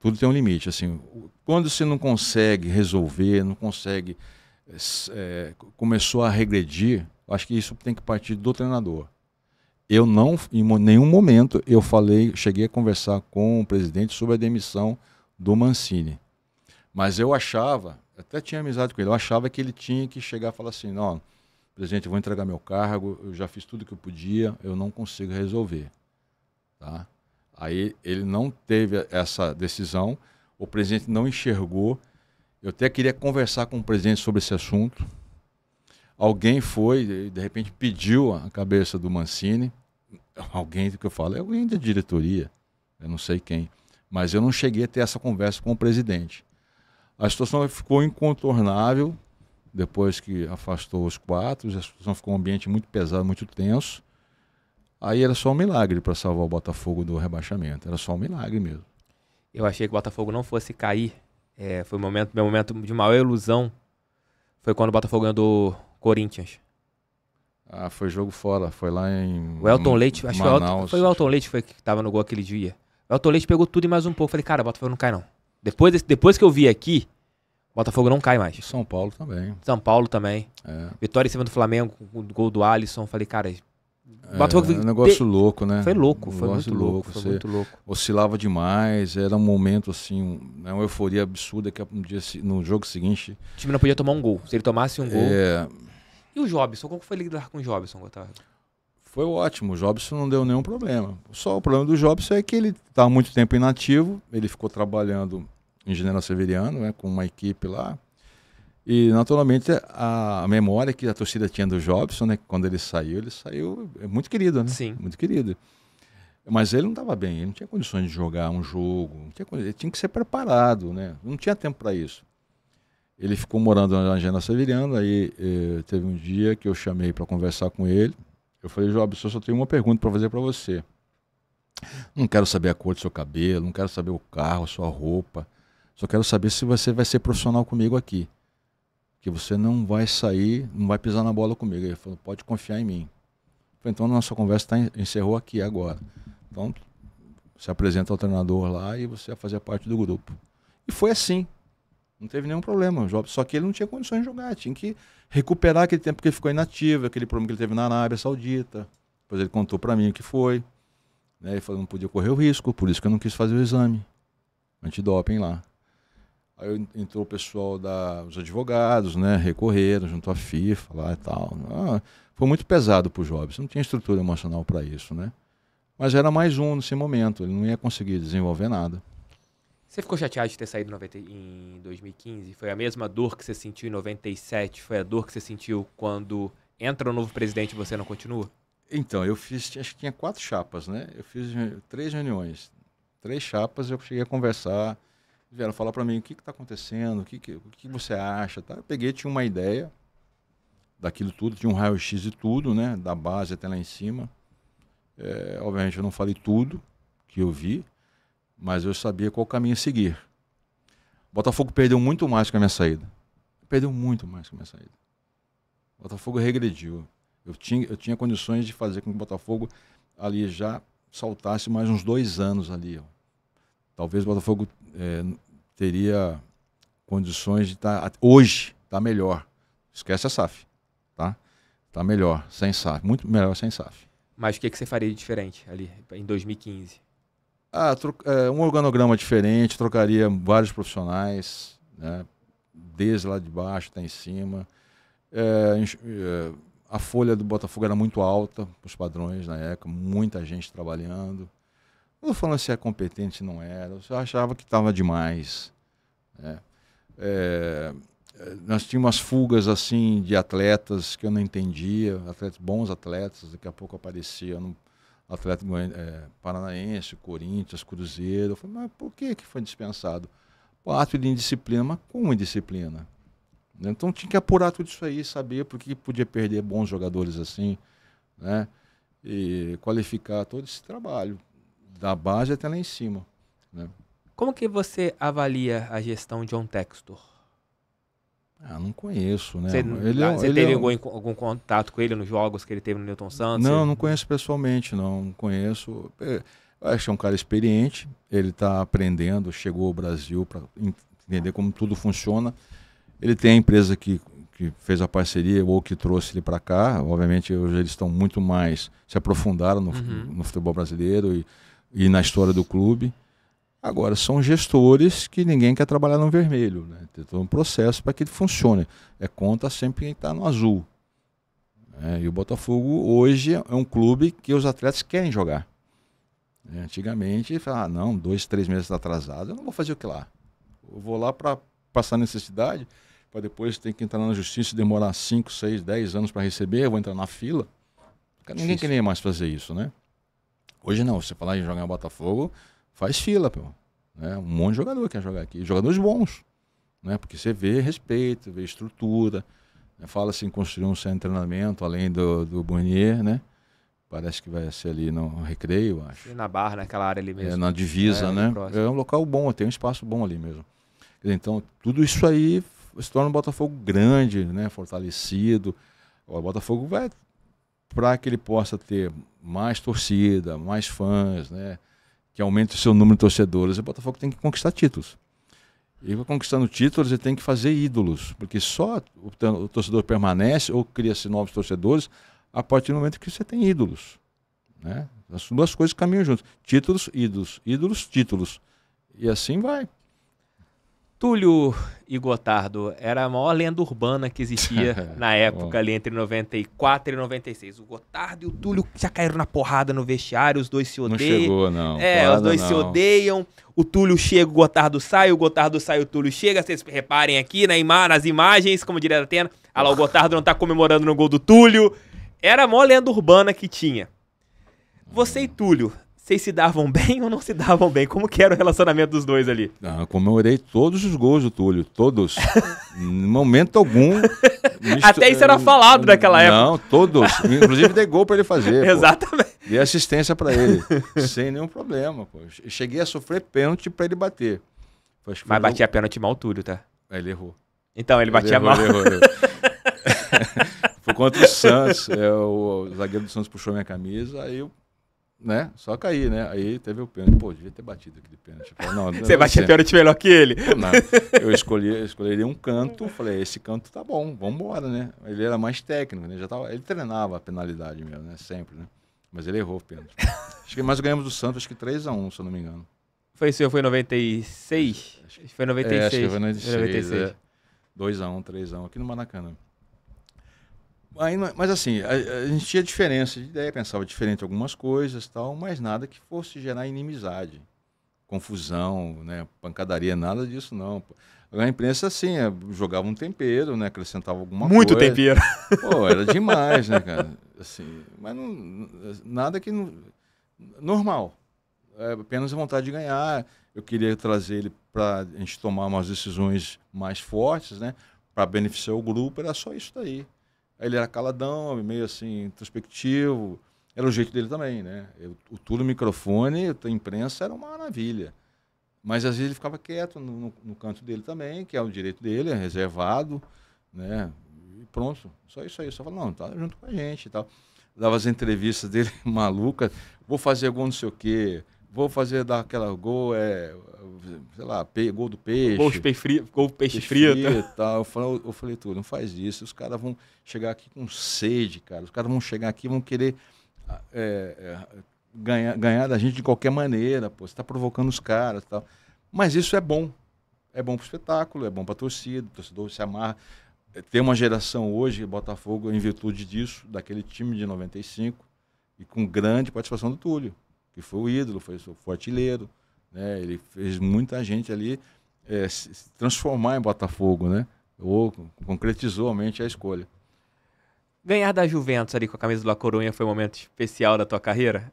[SPEAKER 1] Tudo tem um limite. Assim, quando você não consegue resolver, não consegue. É, começou a regredir, acho que isso tem que partir do treinador. Eu não, em nenhum momento, eu falei, cheguei a conversar com o presidente sobre a demissão do Mancini. Mas eu achava, até tinha amizade com ele. Eu achava que ele tinha que chegar e falar assim: não, presidente, eu vou entregar meu cargo, eu já fiz tudo que eu podia, eu não consigo resolver. Tá? Aí ele não teve essa decisão, o presidente não enxergou. Eu até queria conversar com o presidente sobre esse assunto. Alguém foi, de repente pediu a cabeça do Mancini. Alguém que eu falo, é alguém da diretoria, eu não sei quem. Mas eu não cheguei a ter essa conversa com o presidente. A situação ficou incontornável depois que afastou os quatro, a situação ficou um ambiente muito pesado, muito tenso. Aí era só um milagre para salvar o Botafogo do rebaixamento, era só um milagre mesmo.
[SPEAKER 2] Eu achei que o Botafogo não fosse cair. É, foi o momento, meu momento de maior ilusão foi quando o Botafogo ganhou do Corinthians.
[SPEAKER 1] Ah, foi jogo fora, foi lá em. O Elton Leite, acho Manaus, que foi o Elton, foi
[SPEAKER 2] o Elton Leite que foi que no gol aquele dia. O Elton Leite pegou tudo e mais um pouco. Falei, cara, o Botafogo não cai não. Depois, depois que eu vi aqui, Botafogo não cai mais. São Paulo também. São Paulo também. É. Vitória em cima do Flamengo, com o gol do Alisson. Falei, cara. É, Botafogo é, um negócio de... louco, né? Foi louco, um foi muito louco, louco foi muito louco.
[SPEAKER 1] Oscilava demais, era um momento assim, né, uma euforia absurda que no, dia, no jogo seguinte. O time não podia tomar um gol. Se ele tomasse um gol. É.
[SPEAKER 2] E o Jobson? Como foi lidar com o Jobson, Botafogo
[SPEAKER 1] Foi ótimo, o Jobson não deu nenhum problema. Só o problema do Jobson é que ele está muito tempo inativo, ele ficou trabalhando em General Severiano, né, com uma equipe lá. E naturalmente a, memória que a torcida tinha do Jobson, né, quando ele saiu, ele saiu é muito querido, né? Sim. Muito querido. Mas ele não estava bem, ele não tinha condições de jogar um jogo, tinha, ele tinha que ser preparado, né? Não tinha tempo para isso. Ele ficou morando na General Severiano, aí eh, teve um dia que eu chamei para conversar com ele. Eu falei, Jobson, eu só tenho uma pergunta para fazer para você. Não quero saber a cor do seu cabelo, não quero saber o carro, a sua roupa. Só quero saber se você vai ser profissional comigo aqui. Que você não vai sair, não vai pisar na bola comigo. Ele falou, pode confiar em mim. Falei, então nossa conversa tá encerrou aqui agora. Então, se apresenta ao treinador lá e você vai fazer parte do grupo. E foi assim. Não teve nenhum problema. Só que ele não tinha condições de jogar. Tinha que recuperar aquele tempo que ele ficou inativo, aquele problema que ele teve na Arábia Saudita. Depois ele contou para mim o que foi. Né? Ele falou não podia correr o risco, por isso que eu não quis fazer o exame antidoping lá. Aí entrou o pessoal da, os advogados, né? Recorreram junto à FIFA lá e tal. Ah, foi muito pesado para o Jobs. Não tinha estrutura emocional para isso, né? Mas era mais um nesse momento. Ele não ia conseguir desenvolver nada.
[SPEAKER 2] Você ficou chateado de ter saído 90, em 2015? Foi a mesma dor que você sentiu em 97? Foi a dor que você sentiu quando entra o um novo presidente e você não
[SPEAKER 1] continua? Então, eu fiz, acho que tinha quatro chapas, né? Eu fiz eh, três reuniões. Três chapas eu cheguei a conversar vieram falar para mim o que está acontecendo, o que, que, o que você acha, tá? Eu peguei, tinha uma ideia daquilo tudo, tinha um raio-x e tudo, né? Da base até lá em cima. É, obviamente eu não falei tudo que eu vi, mas eu sabia qual caminho seguir. Botafogo perdeu muito mais com a minha saída. Perdeu muito mais com a minha saída. Botafogo regrediu. Eu tinha, eu tinha condições de fazer com que o Botafogo ali já saltasse mais uns dois anos ali, ó. Talvez o Botafogo é, teria condições de estar. Tá, hoje está melhor. Esquece a SAF. Tá? Tá melhor, sem SAF. Muito melhor sem SAF.
[SPEAKER 2] Mas o que, que você faria de diferente ali em 2015?
[SPEAKER 1] Ah, é, um organograma diferente, trocaria vários profissionais, né? desde lá de baixo até em cima. É, é a folha do Botafogo era muito alta, os padrões na época, muita gente trabalhando. Eu falando se é competente, não era. Eu só achava que estava demais. Né? É, é nós tínhamos fugas assim de atletas que eu não entendia, atletas, bons atletas, daqui a pouco aparecia no atleta é, paranaense, Corinthians, Cruzeiro. Eu falei, mas por que, que foi dispensado? O ato de indisciplina, mas como indisciplina? Né? Então tinha que apurar tudo isso aí, saber por que podia perder bons jogadores assim, né? E qualificar todo esse trabalho da base até lá em cima. Né?
[SPEAKER 2] Como que você avalia a gestão de um textor? Ah, não
[SPEAKER 1] conheço, né? Você, ele, é é você ele teve é... algum,
[SPEAKER 2] algum, contato com ele nos jogos que ele teve no Newton Santos? Não, ele... não
[SPEAKER 1] conheço pessoalmente, não. não conheço. É, eu acho que é um cara experiente, ele está aprendendo, chegou ao Brasil para entender como tudo funciona. Ele tem a empresa que, que fez a parceria ou que trouxe ele para cá. Obviamente, hoje eles estão muito mais, se aprofundaram no, uhum. no futebol brasileiro e e na história do clube. Agora, são gestores que ninguém quer trabalhar no vermelho. Né? Tem todo um processo para que ele funcione. É conta sempre quem está no azul. Né? E o Botafogo hoje é um clube que os atletas querem jogar. Né? Antigamente, falava, ah, não, dois, três meses atrasado, eu não vou fazer o que lá. Eu vou lá para passar necessidade, para depois ter que entrar na justiça e demorar cinco seis dez anos para receber, eu vou entrar na fila. ninguém queria mais fazer isso, né? Hoje não, você falar em jogar no Botafogo, faz fila, pô. Né? Um monte de jogador quer jogar aqui. Jogadores bons, né? Porque você vê respeito, vê estrutura. Né? Fala-se assim, construir um centro de treinamento além do, do Burnier, né? Parece que vai ser ali no Recreio, acho.
[SPEAKER 2] E na Barra, naquela área ali mesmo. É, na divisa, é, né?
[SPEAKER 1] É um local bom, tem um espaço bom ali mesmo. Então, tudo isso aí se torna um Botafogo grande, né? Fortalecido. O Botafogo vai para que ele possa ter mais torcida, mais fãs, né? que aumente o seu número de torcedores. O Botafogo tem que conquistar títulos. E conquistando títulos, ele tem que fazer ídolos, porque só o torcedor permanece ou cria-se novos torcedores a partir do momento que você tem ídolos. Né? As duas coisas caminham juntos: Títulos, ídolos. Ídolos, títulos. E assim vai. Túlio e Gotardo era
[SPEAKER 2] a maior lenda urbana que existia na época, ali entre 94 e 96. O Gotardo e o Túlio já caíram na porrada no vestiário, os dois se odeiam. Não chegou, não. É, os dois não. se odeiam. O Túlio chega, o Gotardo sai, o Gotardo sai, o Túlio chega. Vocês reparem aqui na né, ima nas imagens, como diria a Atena. lá, o Gotardo não tá comemorando no gol do Túlio. Era a maior lenda urbana que tinha. Você e Túlio, vocês se davam bem ou não se davam bem? Como
[SPEAKER 1] que era o relacionamento dos dois ali? Ah, comemorei todos os gols do Túlio, todos. em momento algum. Misto... Até isso era falado naquela época. Não, todos. Inclusive dei gol para ele fazer. Exatamente. Dei assistência para ele, sem nenhum problema. Pô. Cheguei a sofrer pênalti para ele bater. Mas jogo... batia pênalti mal o Túlio, tá? É, ele errou. Então, ele, ele batia errou, mal. Ele errou, ele errou. Foi contra o Santos. É, o zagueiro do Santos puxou minha camisa, aí eu né? Só cair, né? Aí teve o pênalti. Pô, devia ter batido aquele pênalti. Falei, não, Você batia pênalti melhor que ele? Não, eu escolhi, eu escolheria um canto, falei, esse canto tá bom, vamos embora, né? Ele era mais técnico, né? Já tava, ele treinava a penalidade mesmo, né? Sempre, né? Mas ele errou o pênalti. acho que mais ganhamos do Santos, acho que 3x1, se eu não me engano. Foi isso, foi 96? Acho que foi 96. É, acho que foi 96. 96. É. 2x1, 3x1, aqui no Maracanã. Aí, mas assim, a, a, gente tinha diferença de ideia, pensava diferente algumas coisas tal, mas nada que fosse gerar inimizade, confusão, né, pancadaria, nada disso não. A imprensa, assim, é, jogava um tempero, né, acrescentava alguma Muito coisa. Muito tempero. Pô, era demais, né, cara? Assim, mas não, nada que... Não, normal. É apenas a vontade de ganhar. Eu queria trazer ele para a gente tomar umas decisões mais fortes, né? Para beneficiar o grupo, era só isso daí. Aí ele era caladão, meio assim, introspectivo. Era o jeito dele também, né? Eu, o tudo microfone, a imprensa era uma maravilha. Mas às vezes ele ficava quieto no, no, no canto dele também, que é o direito dele, é reservado, né? E pronto, só isso aí. Só falava, não, tá junto com a gente e tal. Dava as entrevistas dele maluca, vou fazer algum não sei o quê vou fazer dar aquela gol, é, sei lá, pe, gol do peixe. Gol, peixe, gol peixe, peixe frito. frito tá. eu, falei, eu falei, tu, não faz isso. Os caras vão chegar aqui com sede, cara. Os caras vão chegar aqui vão querer ah, é, é ganhar, ganhar da gente de qualquer maneira, pô. Você tá provocando os caras tal. Mas isso é bom. É bom pro espetáculo, é bom pra torcida, o torcedor se amarra. Tem uma geração hoje, Botafogo, em virtude disso, daquele time de 95, e com grande participação do Túlio que foi o ídolo, foi, o fortileiro, né? Ele fez muita gente ali é, se transformar em Botafogo, né? Ou concretizou realmente a escolha. Ganhar da Juventus ali com a camisa do La Coruña foi
[SPEAKER 2] um momento especial da tua carreira?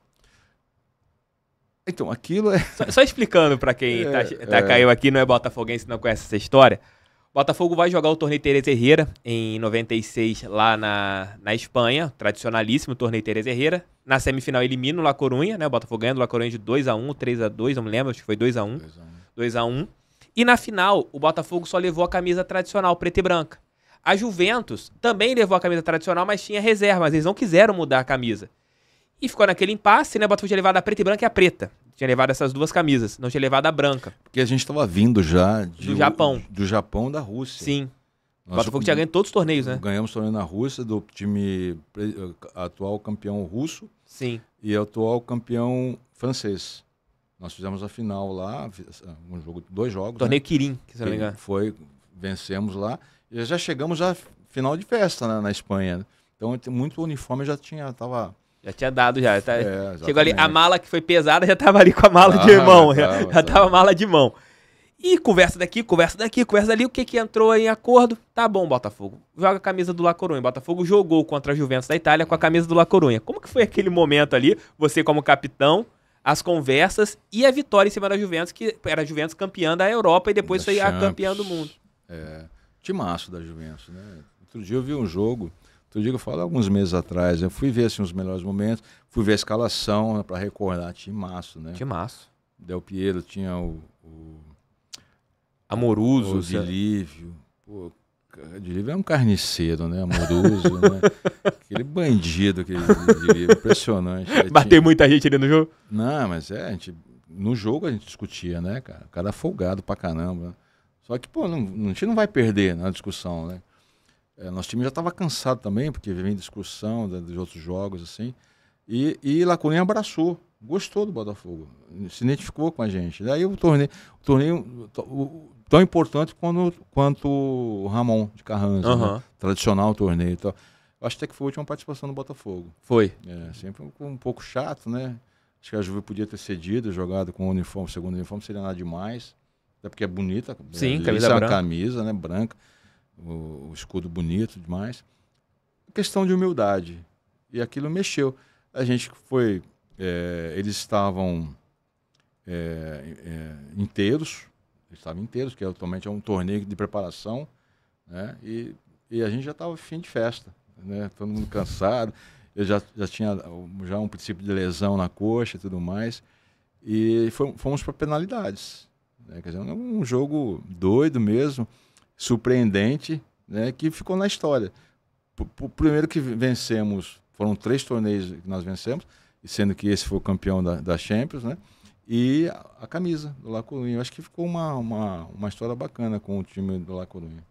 [SPEAKER 2] Então, aquilo é. Só, só explicando para quem é, tá, tá é... caiu aqui, não é botafoguense, não conhece essa história. Botafogo vai jogar o torneio Teresa Herrera em 96 lá na, na Espanha, tradicionalíssimo torneio Teresa Herrera. Na semifinal elimina o La Corunha, né? O Botafogo ganhando o La Corunha de 2 a 1, 3 a 2, não me lembro, acho que foi 2 a 1. 2 a 1. E na final, o Botafogo só levou a camisa tradicional preta e branca. A Juventus também levou a camisa tradicional, mas tinha reserva, mas eles não quiseram mudar a camisa. E ficou naquele impasse, né? O Botafogo tinha levado a preta e branca e a preta. Tinha levado essas duas camisas, não tinha levado a branca.
[SPEAKER 1] Porque a gente estava vindo já de, do Japão. Do Japão da Rússia. Sim.
[SPEAKER 2] Nós o Botafogo tinha ganho
[SPEAKER 1] todos os torneios, né? Ganhamos torneio na Rússia do time eh, atual campeão russo. Sim. E atual campeão francês. Nós fizemos a final lá, eh, um jogo, dois jogos. Né? Torneio né? Kirin, que se não me engano. Foi, vencemos lá. E já chegamos à final de festa né, na Espanha. Então muito uniforme já tinha, tava
[SPEAKER 2] já tinha dado já. Tá, é, chegou ali, a mala que foi pesada já tava ali com a mala ah, de mão. Já, estava já tava mala de mão. E conversa daqui, conversa daqui, conversa ali O que que entrou em acordo? Tá bom, Botafogo. Joga a camisa do La Corunha. Botafogo jogou contra a Juventus da Itália com a camisa do La Corunha. Como que foi aquele momento ali, você como capitão, as conversas e a vitória em cima da Juventus, que era a Juventus campeã da Europa e depois da foi Champions. a campeã do mundo.
[SPEAKER 1] É, timaço da Juventus, né? Outro dia eu vi um jogo Tu dia eu falo, alguns meses atrás, eu fui ver assim, os melhores momentos, fui ver a escalação né, para recordar. Tinha Maço, né? Tinha Maço. Del Piero tinha o. o Amoroso. O Dilívio. Pô, Dilívio é um carniceiro, né? Amoroso, né? Aquele bandido, que impressionante. Bateu tinha... muita gente ali no jogo? Não, mas é, a gente, no jogo a gente discutia, né, cara? O cara é folgado pra caramba. Né? Só que, pô, não, a gente não vai perder na discussão, né? É, nosso time já estava cansado também, porque vem discussão de, de, outros jogos, assim. E, e Lacuninha abraçou, gostou do Botafogo, se identificou com a gente. Daí o torneio, o torneio o, tão importante quanto o Ramon de Carranza, uhum. né? tradicional torneio. Então, acho até que foi a última participação do Botafogo. Foi. É, sempre um, um pouco chato, né? Acho que a Juve podia ter cedido, jogado com o uniforme, segundo uniforme, seria nada demais. Até porque é bonita. Sim, é, camisa branca. camisa, né? Branca o, o escudo bonito demais. Questão de humildade. E aquilo mexeu. A gente foi. É, eles estavam é, é, inteiros, eles estavam inteiros, que atualmente é, é um torneio de preparação, né? E, e a gente já estava fim de festa, né? Todo mundo cansado. Eu já, já tinha já um princípio de lesão na coxa e tudo mais. E fomos para penalidades. Né? Quer dizer, um jogo doido mesmo surpreendente, né, que ficou na história. O primeiro que vencemos foram três torneios que nós vencemos, sendo que esse foi o campeão da, da Champions, né? E a, a camisa do La Coruña. Acho que ficou uma, uma, uma história bacana com o time do La Coruña.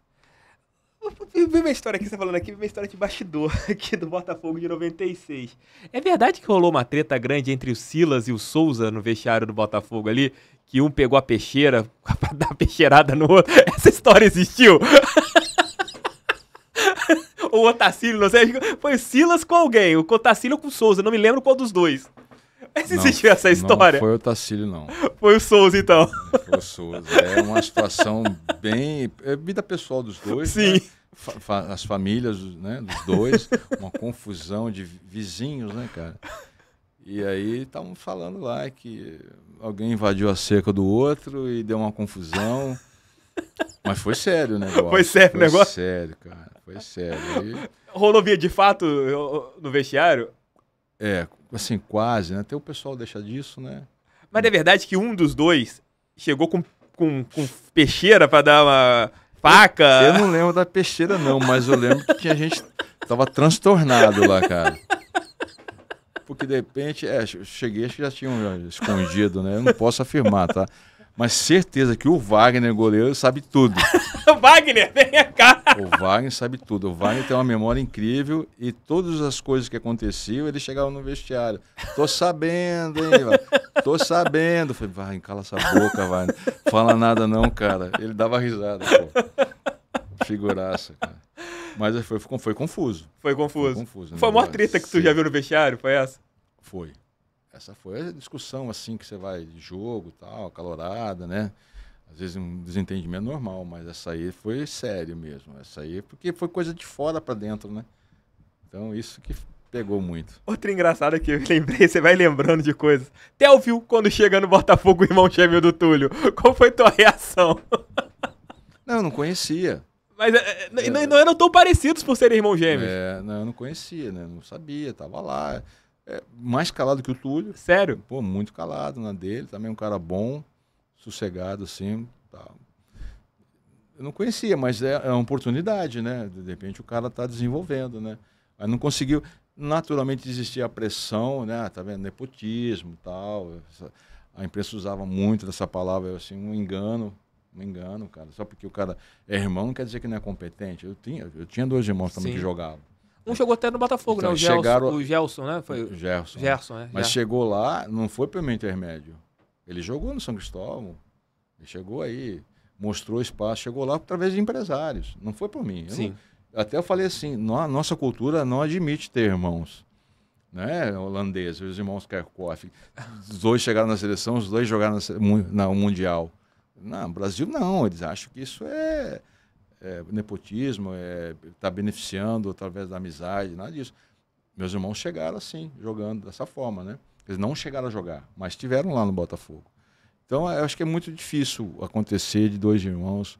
[SPEAKER 2] Vi uma história que você tá falando aqui, vi minha história de bastidor aqui do Botafogo de 96. É verdade que rolou uma treta grande entre o Silas e o Souza no vestiário do Botafogo ali, que um pegou a peixeira pra dar peixeirada no outro. Essa história existiu? o Otacílio, não sei, foi o Silas com alguém, o Otacílio com o Souza, não me lembro qual dos dois. Mas existiu não, essa história? Não foi o Otacílio, não. Foi o Souza, então. Foi o Souza. É uma situação
[SPEAKER 1] bem. É vida pessoal dos dois. Né? Sim. Né? as famílias né, dos dois, uma confusão de vizinhos, né, cara? E aí estavam falando lá que alguém invadiu a cerca do outro e deu uma confusão. Mas foi sério o negócio. Foi sério o negócio? Foi sério, cara. Foi sério.
[SPEAKER 2] E... via de fato no vestiário?
[SPEAKER 1] É, assim, quase, né? Até o pessoal deixa disso, né?
[SPEAKER 2] Mas é verdade que um dos dois chegou com, com, com peixeira para dar uma faca? Eu, eu, não lembro da
[SPEAKER 1] peixeira, não, mas eu lembro que a gente tava transtornado lá, cara. porque de repente, é, cheguei, acho que já tinham escondido, né? Eu não posso afirmar, tá? Mas certeza que o Wagner, goleiro, sabe tudo. o Wagner, vem cá. O Wagner sabe tudo. O Wagner tem uma memória incrível e todas as coisas que aconteciam, ele chegava no vestiário. Tô sabendo, hein? Tô sabendo. Falei, Wagner, cala essa boca, Wagner. Fala nada não, cara. Ele dava risada, pô. Figuraça, cara. Mas foi, foi, foi confuso. Foi confuso. Foi, confuso, né? foi a maior treta que tu já viu no vestiário? Foi essa? Foi. Essa foi a discussão, assim, que você vai de jogo tal, calorada, né? Às vezes um desentendimento normal, mas essa aí foi sério mesmo. Essa aí, é porque foi coisa de fora para dentro, né? Então, isso que pegou muito.
[SPEAKER 2] Outra engraçada que eu lembrei, você vai lembrando de coisas. Telvio, quando chega no Botafogo, o irmão gêmeo do Túlio. Qual foi tua reação? Não, eu não conhecia.
[SPEAKER 1] Mas é, é, é. não eram tão parecidos por serem irmãos gêmeos. É, não, eu não conhecia, né? Não sabia, tava lá. É, mais calado que o Túlio. Sério? Pô, muito calado na dele. Também um cara bom, sossegado, assim. Tá. Eu não conhecia, mas é, é uma oportunidade, né? De repente o cara tá desenvolvendo, né? Mas não conseguiu. Naturalmente existia a pressão, né? Ah, tá vendo? Nepotismo tal. Essa, a imprensa usava muito dessa palavra, assim, um engano me engano, cara. Só porque o cara é irmão não quer dizer que não é competente. Eu tinha, eu tinha dois irmãos também Sim. que jogavam.
[SPEAKER 2] Um jogou até no Botafogo, né? então, né? O Gelson, chegaram...
[SPEAKER 1] o Gelson, né? Foi... Gerson. Gerson, né? Mas Gerson. É. chegou lá, não foi pelo meu intermédio. Ele jogou no São Cristóvão. Ele chegou aí, mostrou espaço, chegou lá através de empresários. Não foi por mim. Sim. até eu falei assim, nossa cultura não admite ter irmãos. Né, holandeses os irmãos Kerkhoff. Os dois chegaram na seleção, os dois jogaram no Mundial. Não, Brasil não, eles acham que isso é, é nepotismo, está é, tá beneficiando através da amizade, nada disso. Meus irmãos chegaram assim, jogando dessa forma, né? Eles não chegaram a jogar, mas estiveram lá no Botafogo. Então, eu acho que é muito difícil acontecer de dois irmãos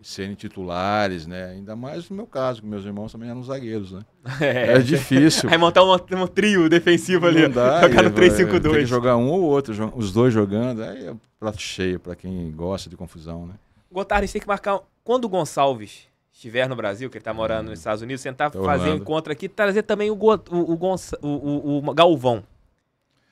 [SPEAKER 1] serem titulares, né? Ainda mais no meu caso, que meus irmãos também eram zagueiros, né? É, é difícil. Aí
[SPEAKER 2] montar um, um trio defensivo ali, dá, jogar no 3-5-2. É, jogar
[SPEAKER 1] um ou outro, os dois jogando, aí é prato cheio para quem gosta de confusão, né?
[SPEAKER 2] Gotardi, tem que marcar, quando o Gonçalves estiver no Brasil, que ele tá morando hum. nos Estados Unidos, tentar tá fazer um encontro aqui, trazer também o, Go, o, o, Gonça, o, o Galvão.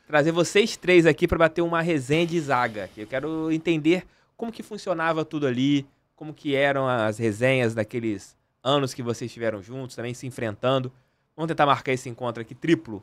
[SPEAKER 2] Trazer vocês três aqui para bater uma resenha de zaga. Eu quero entender como que funcionava tudo ali, como que eram as resenhas daqueles anos que vocês estiveram juntos, também se enfrentando. Vamos tentar marcar esse encontro aqui triplo.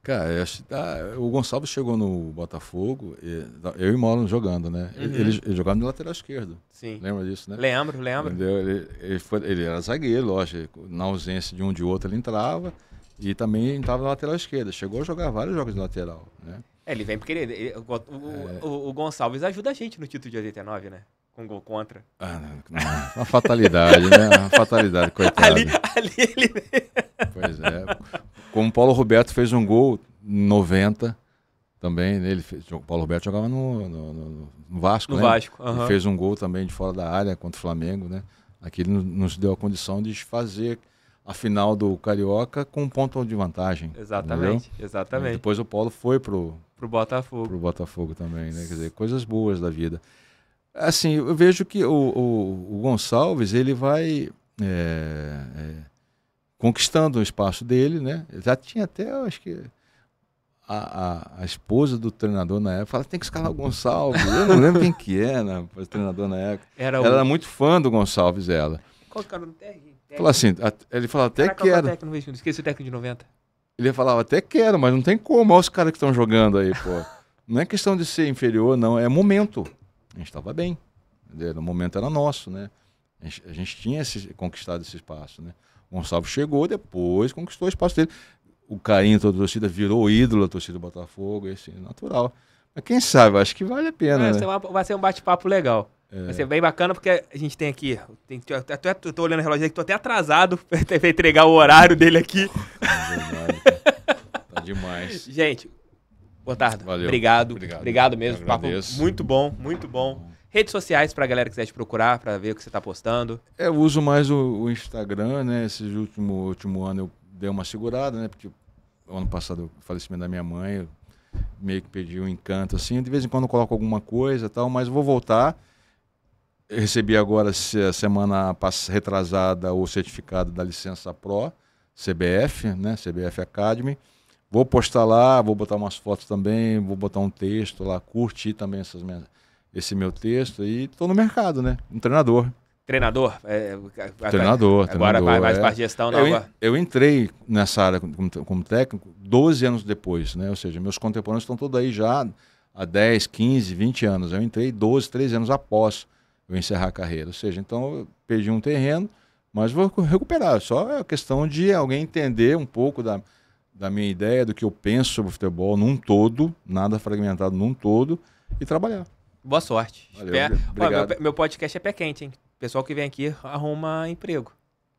[SPEAKER 1] Cara, acho, ah, o Gonçalves chegou no Botafogo, e, eu e Molon jogando, né? Uhum. Ele, ele, jogava no lateral esquerdo. Sim. Lembra disso, né? Lembro, lembro. Ele, ele, foi, ele, era zagueiro, lógico. Na ausência de um de outro, ele entrava. E também entrava na lateral esquerda. Chegou a jogar vários jogos de lateral,
[SPEAKER 2] né? É, ele vem porque ele, o, é... o, o Gonçalves ajuda a gente no título de 89, né? com gol contra. Ah, não, não. Uma fatalidade, né? Uma fatalidade, coitado. Ali, ali ele. pois é.
[SPEAKER 1] Como o Paulo Roberto fez um gol 90 também, né? ele fez, o Paulo Roberto jogava no, no, no, no Vasco, no né? Vasco, fez um gol também de fora da área contra o Flamengo, né? Aqui ele nos deu a condição de fazer a final do Carioca com um ponto de vantagem. Exatamente, entendeu? exatamente. E depois o Paulo foi pro, pro Botafogo. Pro Botafogo também, né? Quer dizer, coisas boas da vida. Assim, eu vejo que o, o, o Gonçalves ele vai é, é, conquistando o espaço dele, né? Já tinha até, acho que a, a, a, esposa do treinador na época fala, tem que escalar o Gonçalves. Eu não lembro quem que é, né? O treinador na época. Era ela o... era muito fã do Gonçalves, ela. Qual que era o nome? Fala assim, a, ele falava até que era.
[SPEAKER 2] Técnico, esqueci o técnico de 90.
[SPEAKER 1] Ele falava até que era, mas não tem como. Olha os caras que estão jogando aí, pô. não é questão de ser inferior, não. É momento. A gente estava bem. No momento era nosso, né? A gente, a gente tinha esse, conquistado esse espaço, né? O Gonçalves chegou depois, conquistou o espaço dele. O carinho a torcida virou ídolo da torcida do Botafogo, esse assim, natural. Mas quem sabe, acho que vale a pena. É, né? É
[SPEAKER 2] uma, vai ser um bate-papo legal. É. Vai ser bem bacana, porque a gente tem aqui. Tem, eu, até, tô olhando o relógio aqui, tô até atrasado pra entregar o horário dele aqui. É verdade, tá demais. Tá gente, Boa Valeu. obrigado. Obrigado, obrigado mesmo. Papo muito bom, muito bom. Redes sociais para a galera que quiser te procurar, para ver o que você está postando.
[SPEAKER 1] É, eu uso mais o, o Instagram, né? Esse último, último ano eu dei uma segurada, né? Porque ano passado o falecimento da minha mãe, eu meio que pedi um encanto, assim. De vez em quando eu coloco alguma coisa tal, mas vou voltar. Eu recebi agora, semana retrasada, o certificado da licença PRO, CBF, né? CBF Academy. Vou postar lá, vou botar umas fotos também, vou botar um texto lá, curtir também essas minhas, esse meu texto e estou no mercado, né? Um treinador.
[SPEAKER 2] Treinador? É, treinador. Agora treinador, mais é. para gestão não. Né,
[SPEAKER 1] eu, eu, entrei nessa área como, como, técnico 12 anos depois, né? Ou seja, meus contemporâneos estão todos aí já há 10, 15, 20 anos. Eu entrei 12, 13 anos após eu encerrar a carreira. Ou seja, então eu perdi um terreno, mas vou recuperar. Só é questão de alguém entender um pouco da da minha ideia, do que eu penso sobre o futebol num todo, nada fragmentado num todo, e trabalhar.
[SPEAKER 2] Boa sorte. Valeu, Pé... Ó, meu, meu, podcast é pé quente, hein? O pessoal que vem aqui arruma emprego.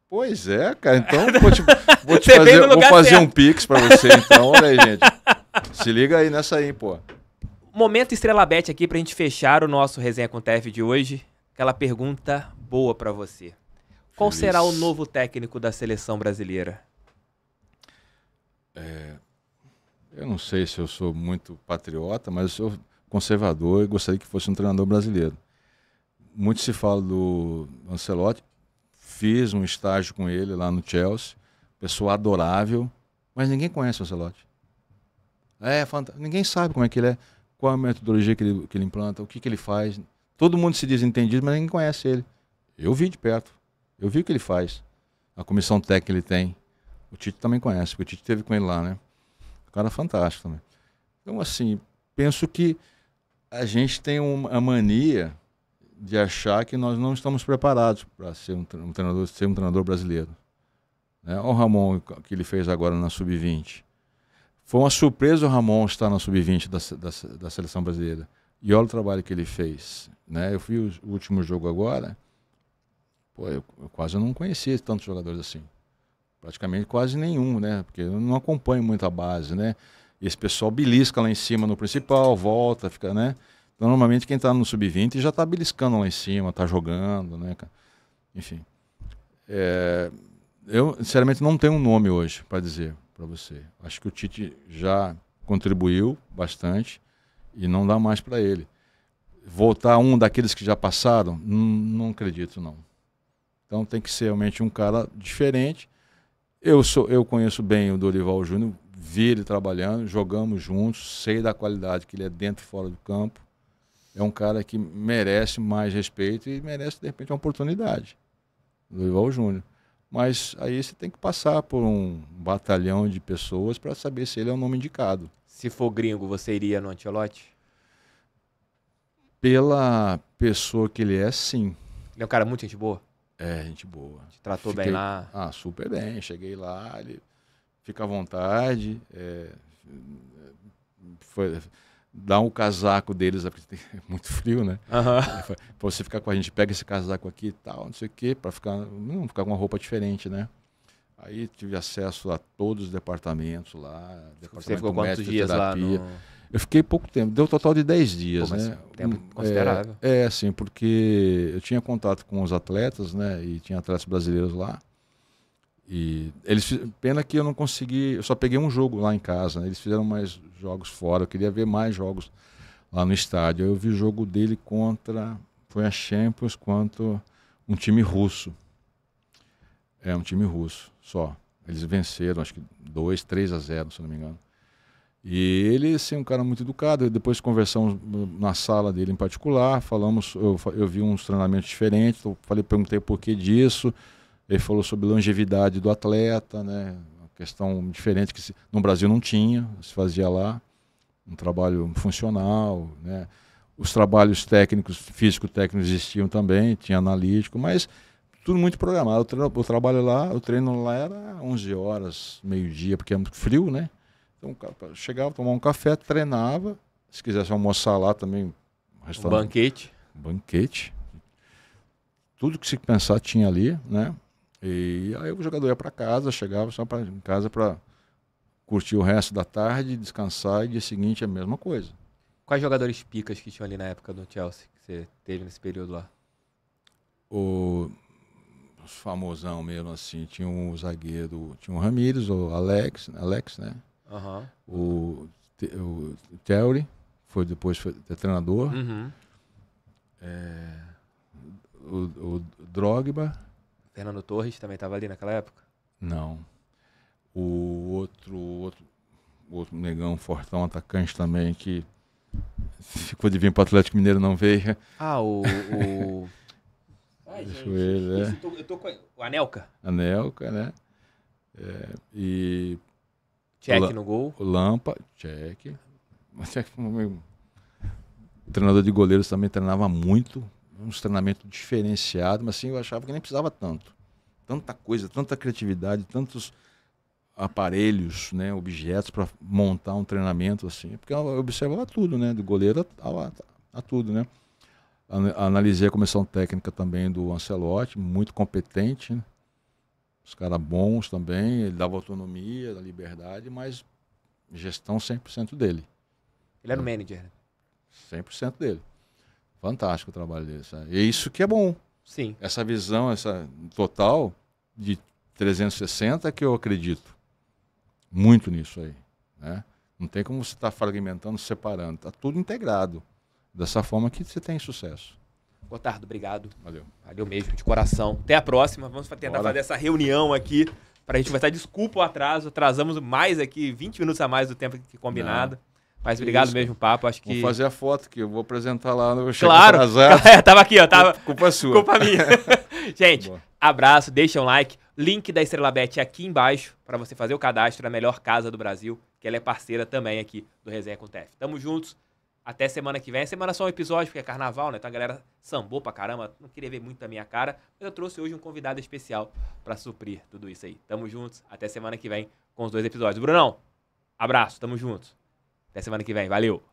[SPEAKER 1] Pois é, cara. Então vou, te, vou te fazer, vou fazer um pix para você, então. Olha aí, gente. Se liga aí nessa aí, pô.
[SPEAKER 2] Momento Estrela Bet aqui pra gente fechar o nosso resenha com o TF de hoje. Aquela pergunta boa para você. Qual Feliz. será o novo técnico da seleção brasileira?
[SPEAKER 1] Eu não sei se eu sou muito patriota, mas eu sou conservador e gostaria que fosse um treinador brasileiro. Muito se fala do Ancelotti. Fiz um estágio com ele lá no Chelsea. Pessoa adorável, mas ninguém conhece o Ancelotti. É, ninguém sabe como é que ele é, qual é a metodologia que ele, que ele implanta, o que, que ele faz. Todo mundo se diz entendido, mas ninguém conhece ele. Eu vi de perto. Eu vi o que ele faz. A comissão técnica que ele tem. O Tite também conhece, porque o Tite teve com ele lá, né? cara fantástico também. Então, assim, penso que a gente tem uma mania de achar que nós não estamos preparados para ser um, treinador, ser um treinador brasileiro. Né? Olha o Ramon que ele fez agora na Sub-20. Foi uma surpresa o Ramon estar na Sub-20 da, da, da, seleção brasileira. E olha o trabalho que ele fez. Né? Eu vi o último jogo agora. Pô, eu, eu quase não conhecia tantos jogadores assim praticamente quase nenhum, né? Porque eu não acompanho muito a base, né? Esse pessoal belisca lá em cima no principal, volta, fica, né? Então, normalmente quem está no sub-20 já está beliscando lá em cima, está jogando, né? Enfim. É... eu, sinceramente, não tenho um nome hoje para dizer para você. Acho que o Tite já contribuiu bastante e não dá mais para ele. Voltar um daqueles que já passaram, não acredito, não. Então tem que ser realmente um cara diferente eu, sou, eu conheço bem o Dorival Júnior, vi ele trabalhando, jogamos juntos, sei da qualidade que ele é dentro e fora do campo. É um cara que merece mais respeito e merece, de repente, uma oportunidade. Dorival Júnior. Mas aí você tem que passar por um batalhão de pessoas para saber se ele é o um nome indicado. Se for gringo, você iria no Antelote? Pela pessoa que ele é, sim. Ele é um cara muito gente boa? É, gente boa. Te tratou Fiquei... bem lá? Ah, super bem. Cheguei lá, ele fica à vontade. É... Foi... Dá um casaco deles, porque é muito frio, né? Uhum. Pra você ficar com a gente, pega esse casaco aqui e tal, não sei o quê, para ficar, não, ficar com uma roupa diferente, né? Aí tive acesso a todos os departamentos lá. Departamento você ficou quantos dias lá? No... Eu fiquei pouco tempo, deu um total de 10 dias, Pô, né? Tempo é, considerável. É, é, assim, porque eu tinha contato com os atletas, né? E tinha atletas brasileiros lá. E eles pena que eu não consegui, eu só peguei um jogo lá em casa, né? Eles fizeram mais jogos fora, eu queria ver mais jogos lá no estádio. Eu vi o jogo dele contra foi a Champions quanto um time russo. É um time russo, só. Eles venceram, acho que 2, 3 a 0, se não me engano. E ele, assim, um cara muito educado. Depois conversamos na sala dele em particular, falamos, eu, eu vi uns treinamentos diferentes, falei, perguntei por que disso. Ele falou sobre longevidade do atleta, né? Uma questão diferente que se, no Brasil não tinha, se fazia lá, um trabalho funcional, né? Os trabalhos técnicos, físico-técnicos existiam também, tinha analítico, mas tudo muito programado. o treino, trabalho lá, o treino lá era 11 horas, meio-dia, porque é muito frio, né? Então, chegava, tomava um café, treinava. Se quisesse almoçar lá também, um banquete. Banquete. Tudo que se pensar tinha ali, né? E aí o jogador ia para casa, chegava só para em casa para curtir o resto da tarde, descansar e dia seguinte a mesma coisa.
[SPEAKER 2] Quais jogadores picas que tinham ali na época do Chelsea que você teve nesse período lá?
[SPEAKER 1] O famosão mesmo assim, tinha um zagueiro, tinha o um Ramires, o Alex, né? Alex, né? Uhum. O, o Terry foi depois foi treinador. Uhum. É, o, o Drogba.
[SPEAKER 2] Fernando Torres também estava ali naquela
[SPEAKER 1] época? Não. O outro, outro, outro negão fortão, atacante também, que ficou de vir para o Atlético Mineiro não veio. Ah, o. o...
[SPEAKER 2] Ai, gente, ele, né? eu tô, eu tô com a... o Anelka.
[SPEAKER 1] Anelka, né? É, e Check La no gol. Lampa, check. check meu... treinador de goleiros também treinava muito. Um treinamento diferenciado, mas assim eu achava que nem precisava tanto. Tanta coisa, tanta criatividade, tantos aparelhos, né, objetos para montar um treinamento assim, porque eu observava tudo, né, do goleiro a, a, a tudo, né. Analisei a comissão técnica também do Ancelotti, muito competente, né? os caras bons também, ele dava autonomia, liberdade, mas gestão 100% dele.
[SPEAKER 2] Ele era o né? manager, né?
[SPEAKER 1] 100% dele. Fantástico o trabalho dele. Sabe? E é isso que é bom. Sim. Essa visão, essa total de 360 é que eu acredito muito nisso aí. Né? Não tem como você estar tá fragmentando, separando. Está tudo integrado. Dessa forma que você tem sucesso.
[SPEAKER 2] Gotardo, obrigado. Valeu. Valeu mesmo, de coração. Até a próxima. Vamos tentar Bora. fazer essa reunião aqui para a gente conversar. Desculpa o atraso, atrasamos mais aqui, 20 minutos a mais do tempo que combinado. Não. Mas obrigado Isso. mesmo, papo. Acho que. Vou fazer
[SPEAKER 1] a foto que eu vou apresentar lá no Claro! tava aqui, ó. Tava... Culpa sua. Culpa minha.
[SPEAKER 2] gente, Boa. abraço, deixa um like. Link da Estrela Bet é aqui embaixo para você fazer o cadastro da melhor casa do Brasil, que ela é parceira também aqui do Resenha com TF. Tamo juntos. Até semana que vem. É semana só um episódio, porque é carnaval, né? Então a galera sambou pra caramba. Não queria ver muito da minha cara. Mas eu trouxe hoje um convidado especial para suprir tudo isso aí. Tamo juntos. Até semana que vem com os dois episódios. Brunão, abraço. Tamo juntos.
[SPEAKER 1] Até semana que vem. Valeu.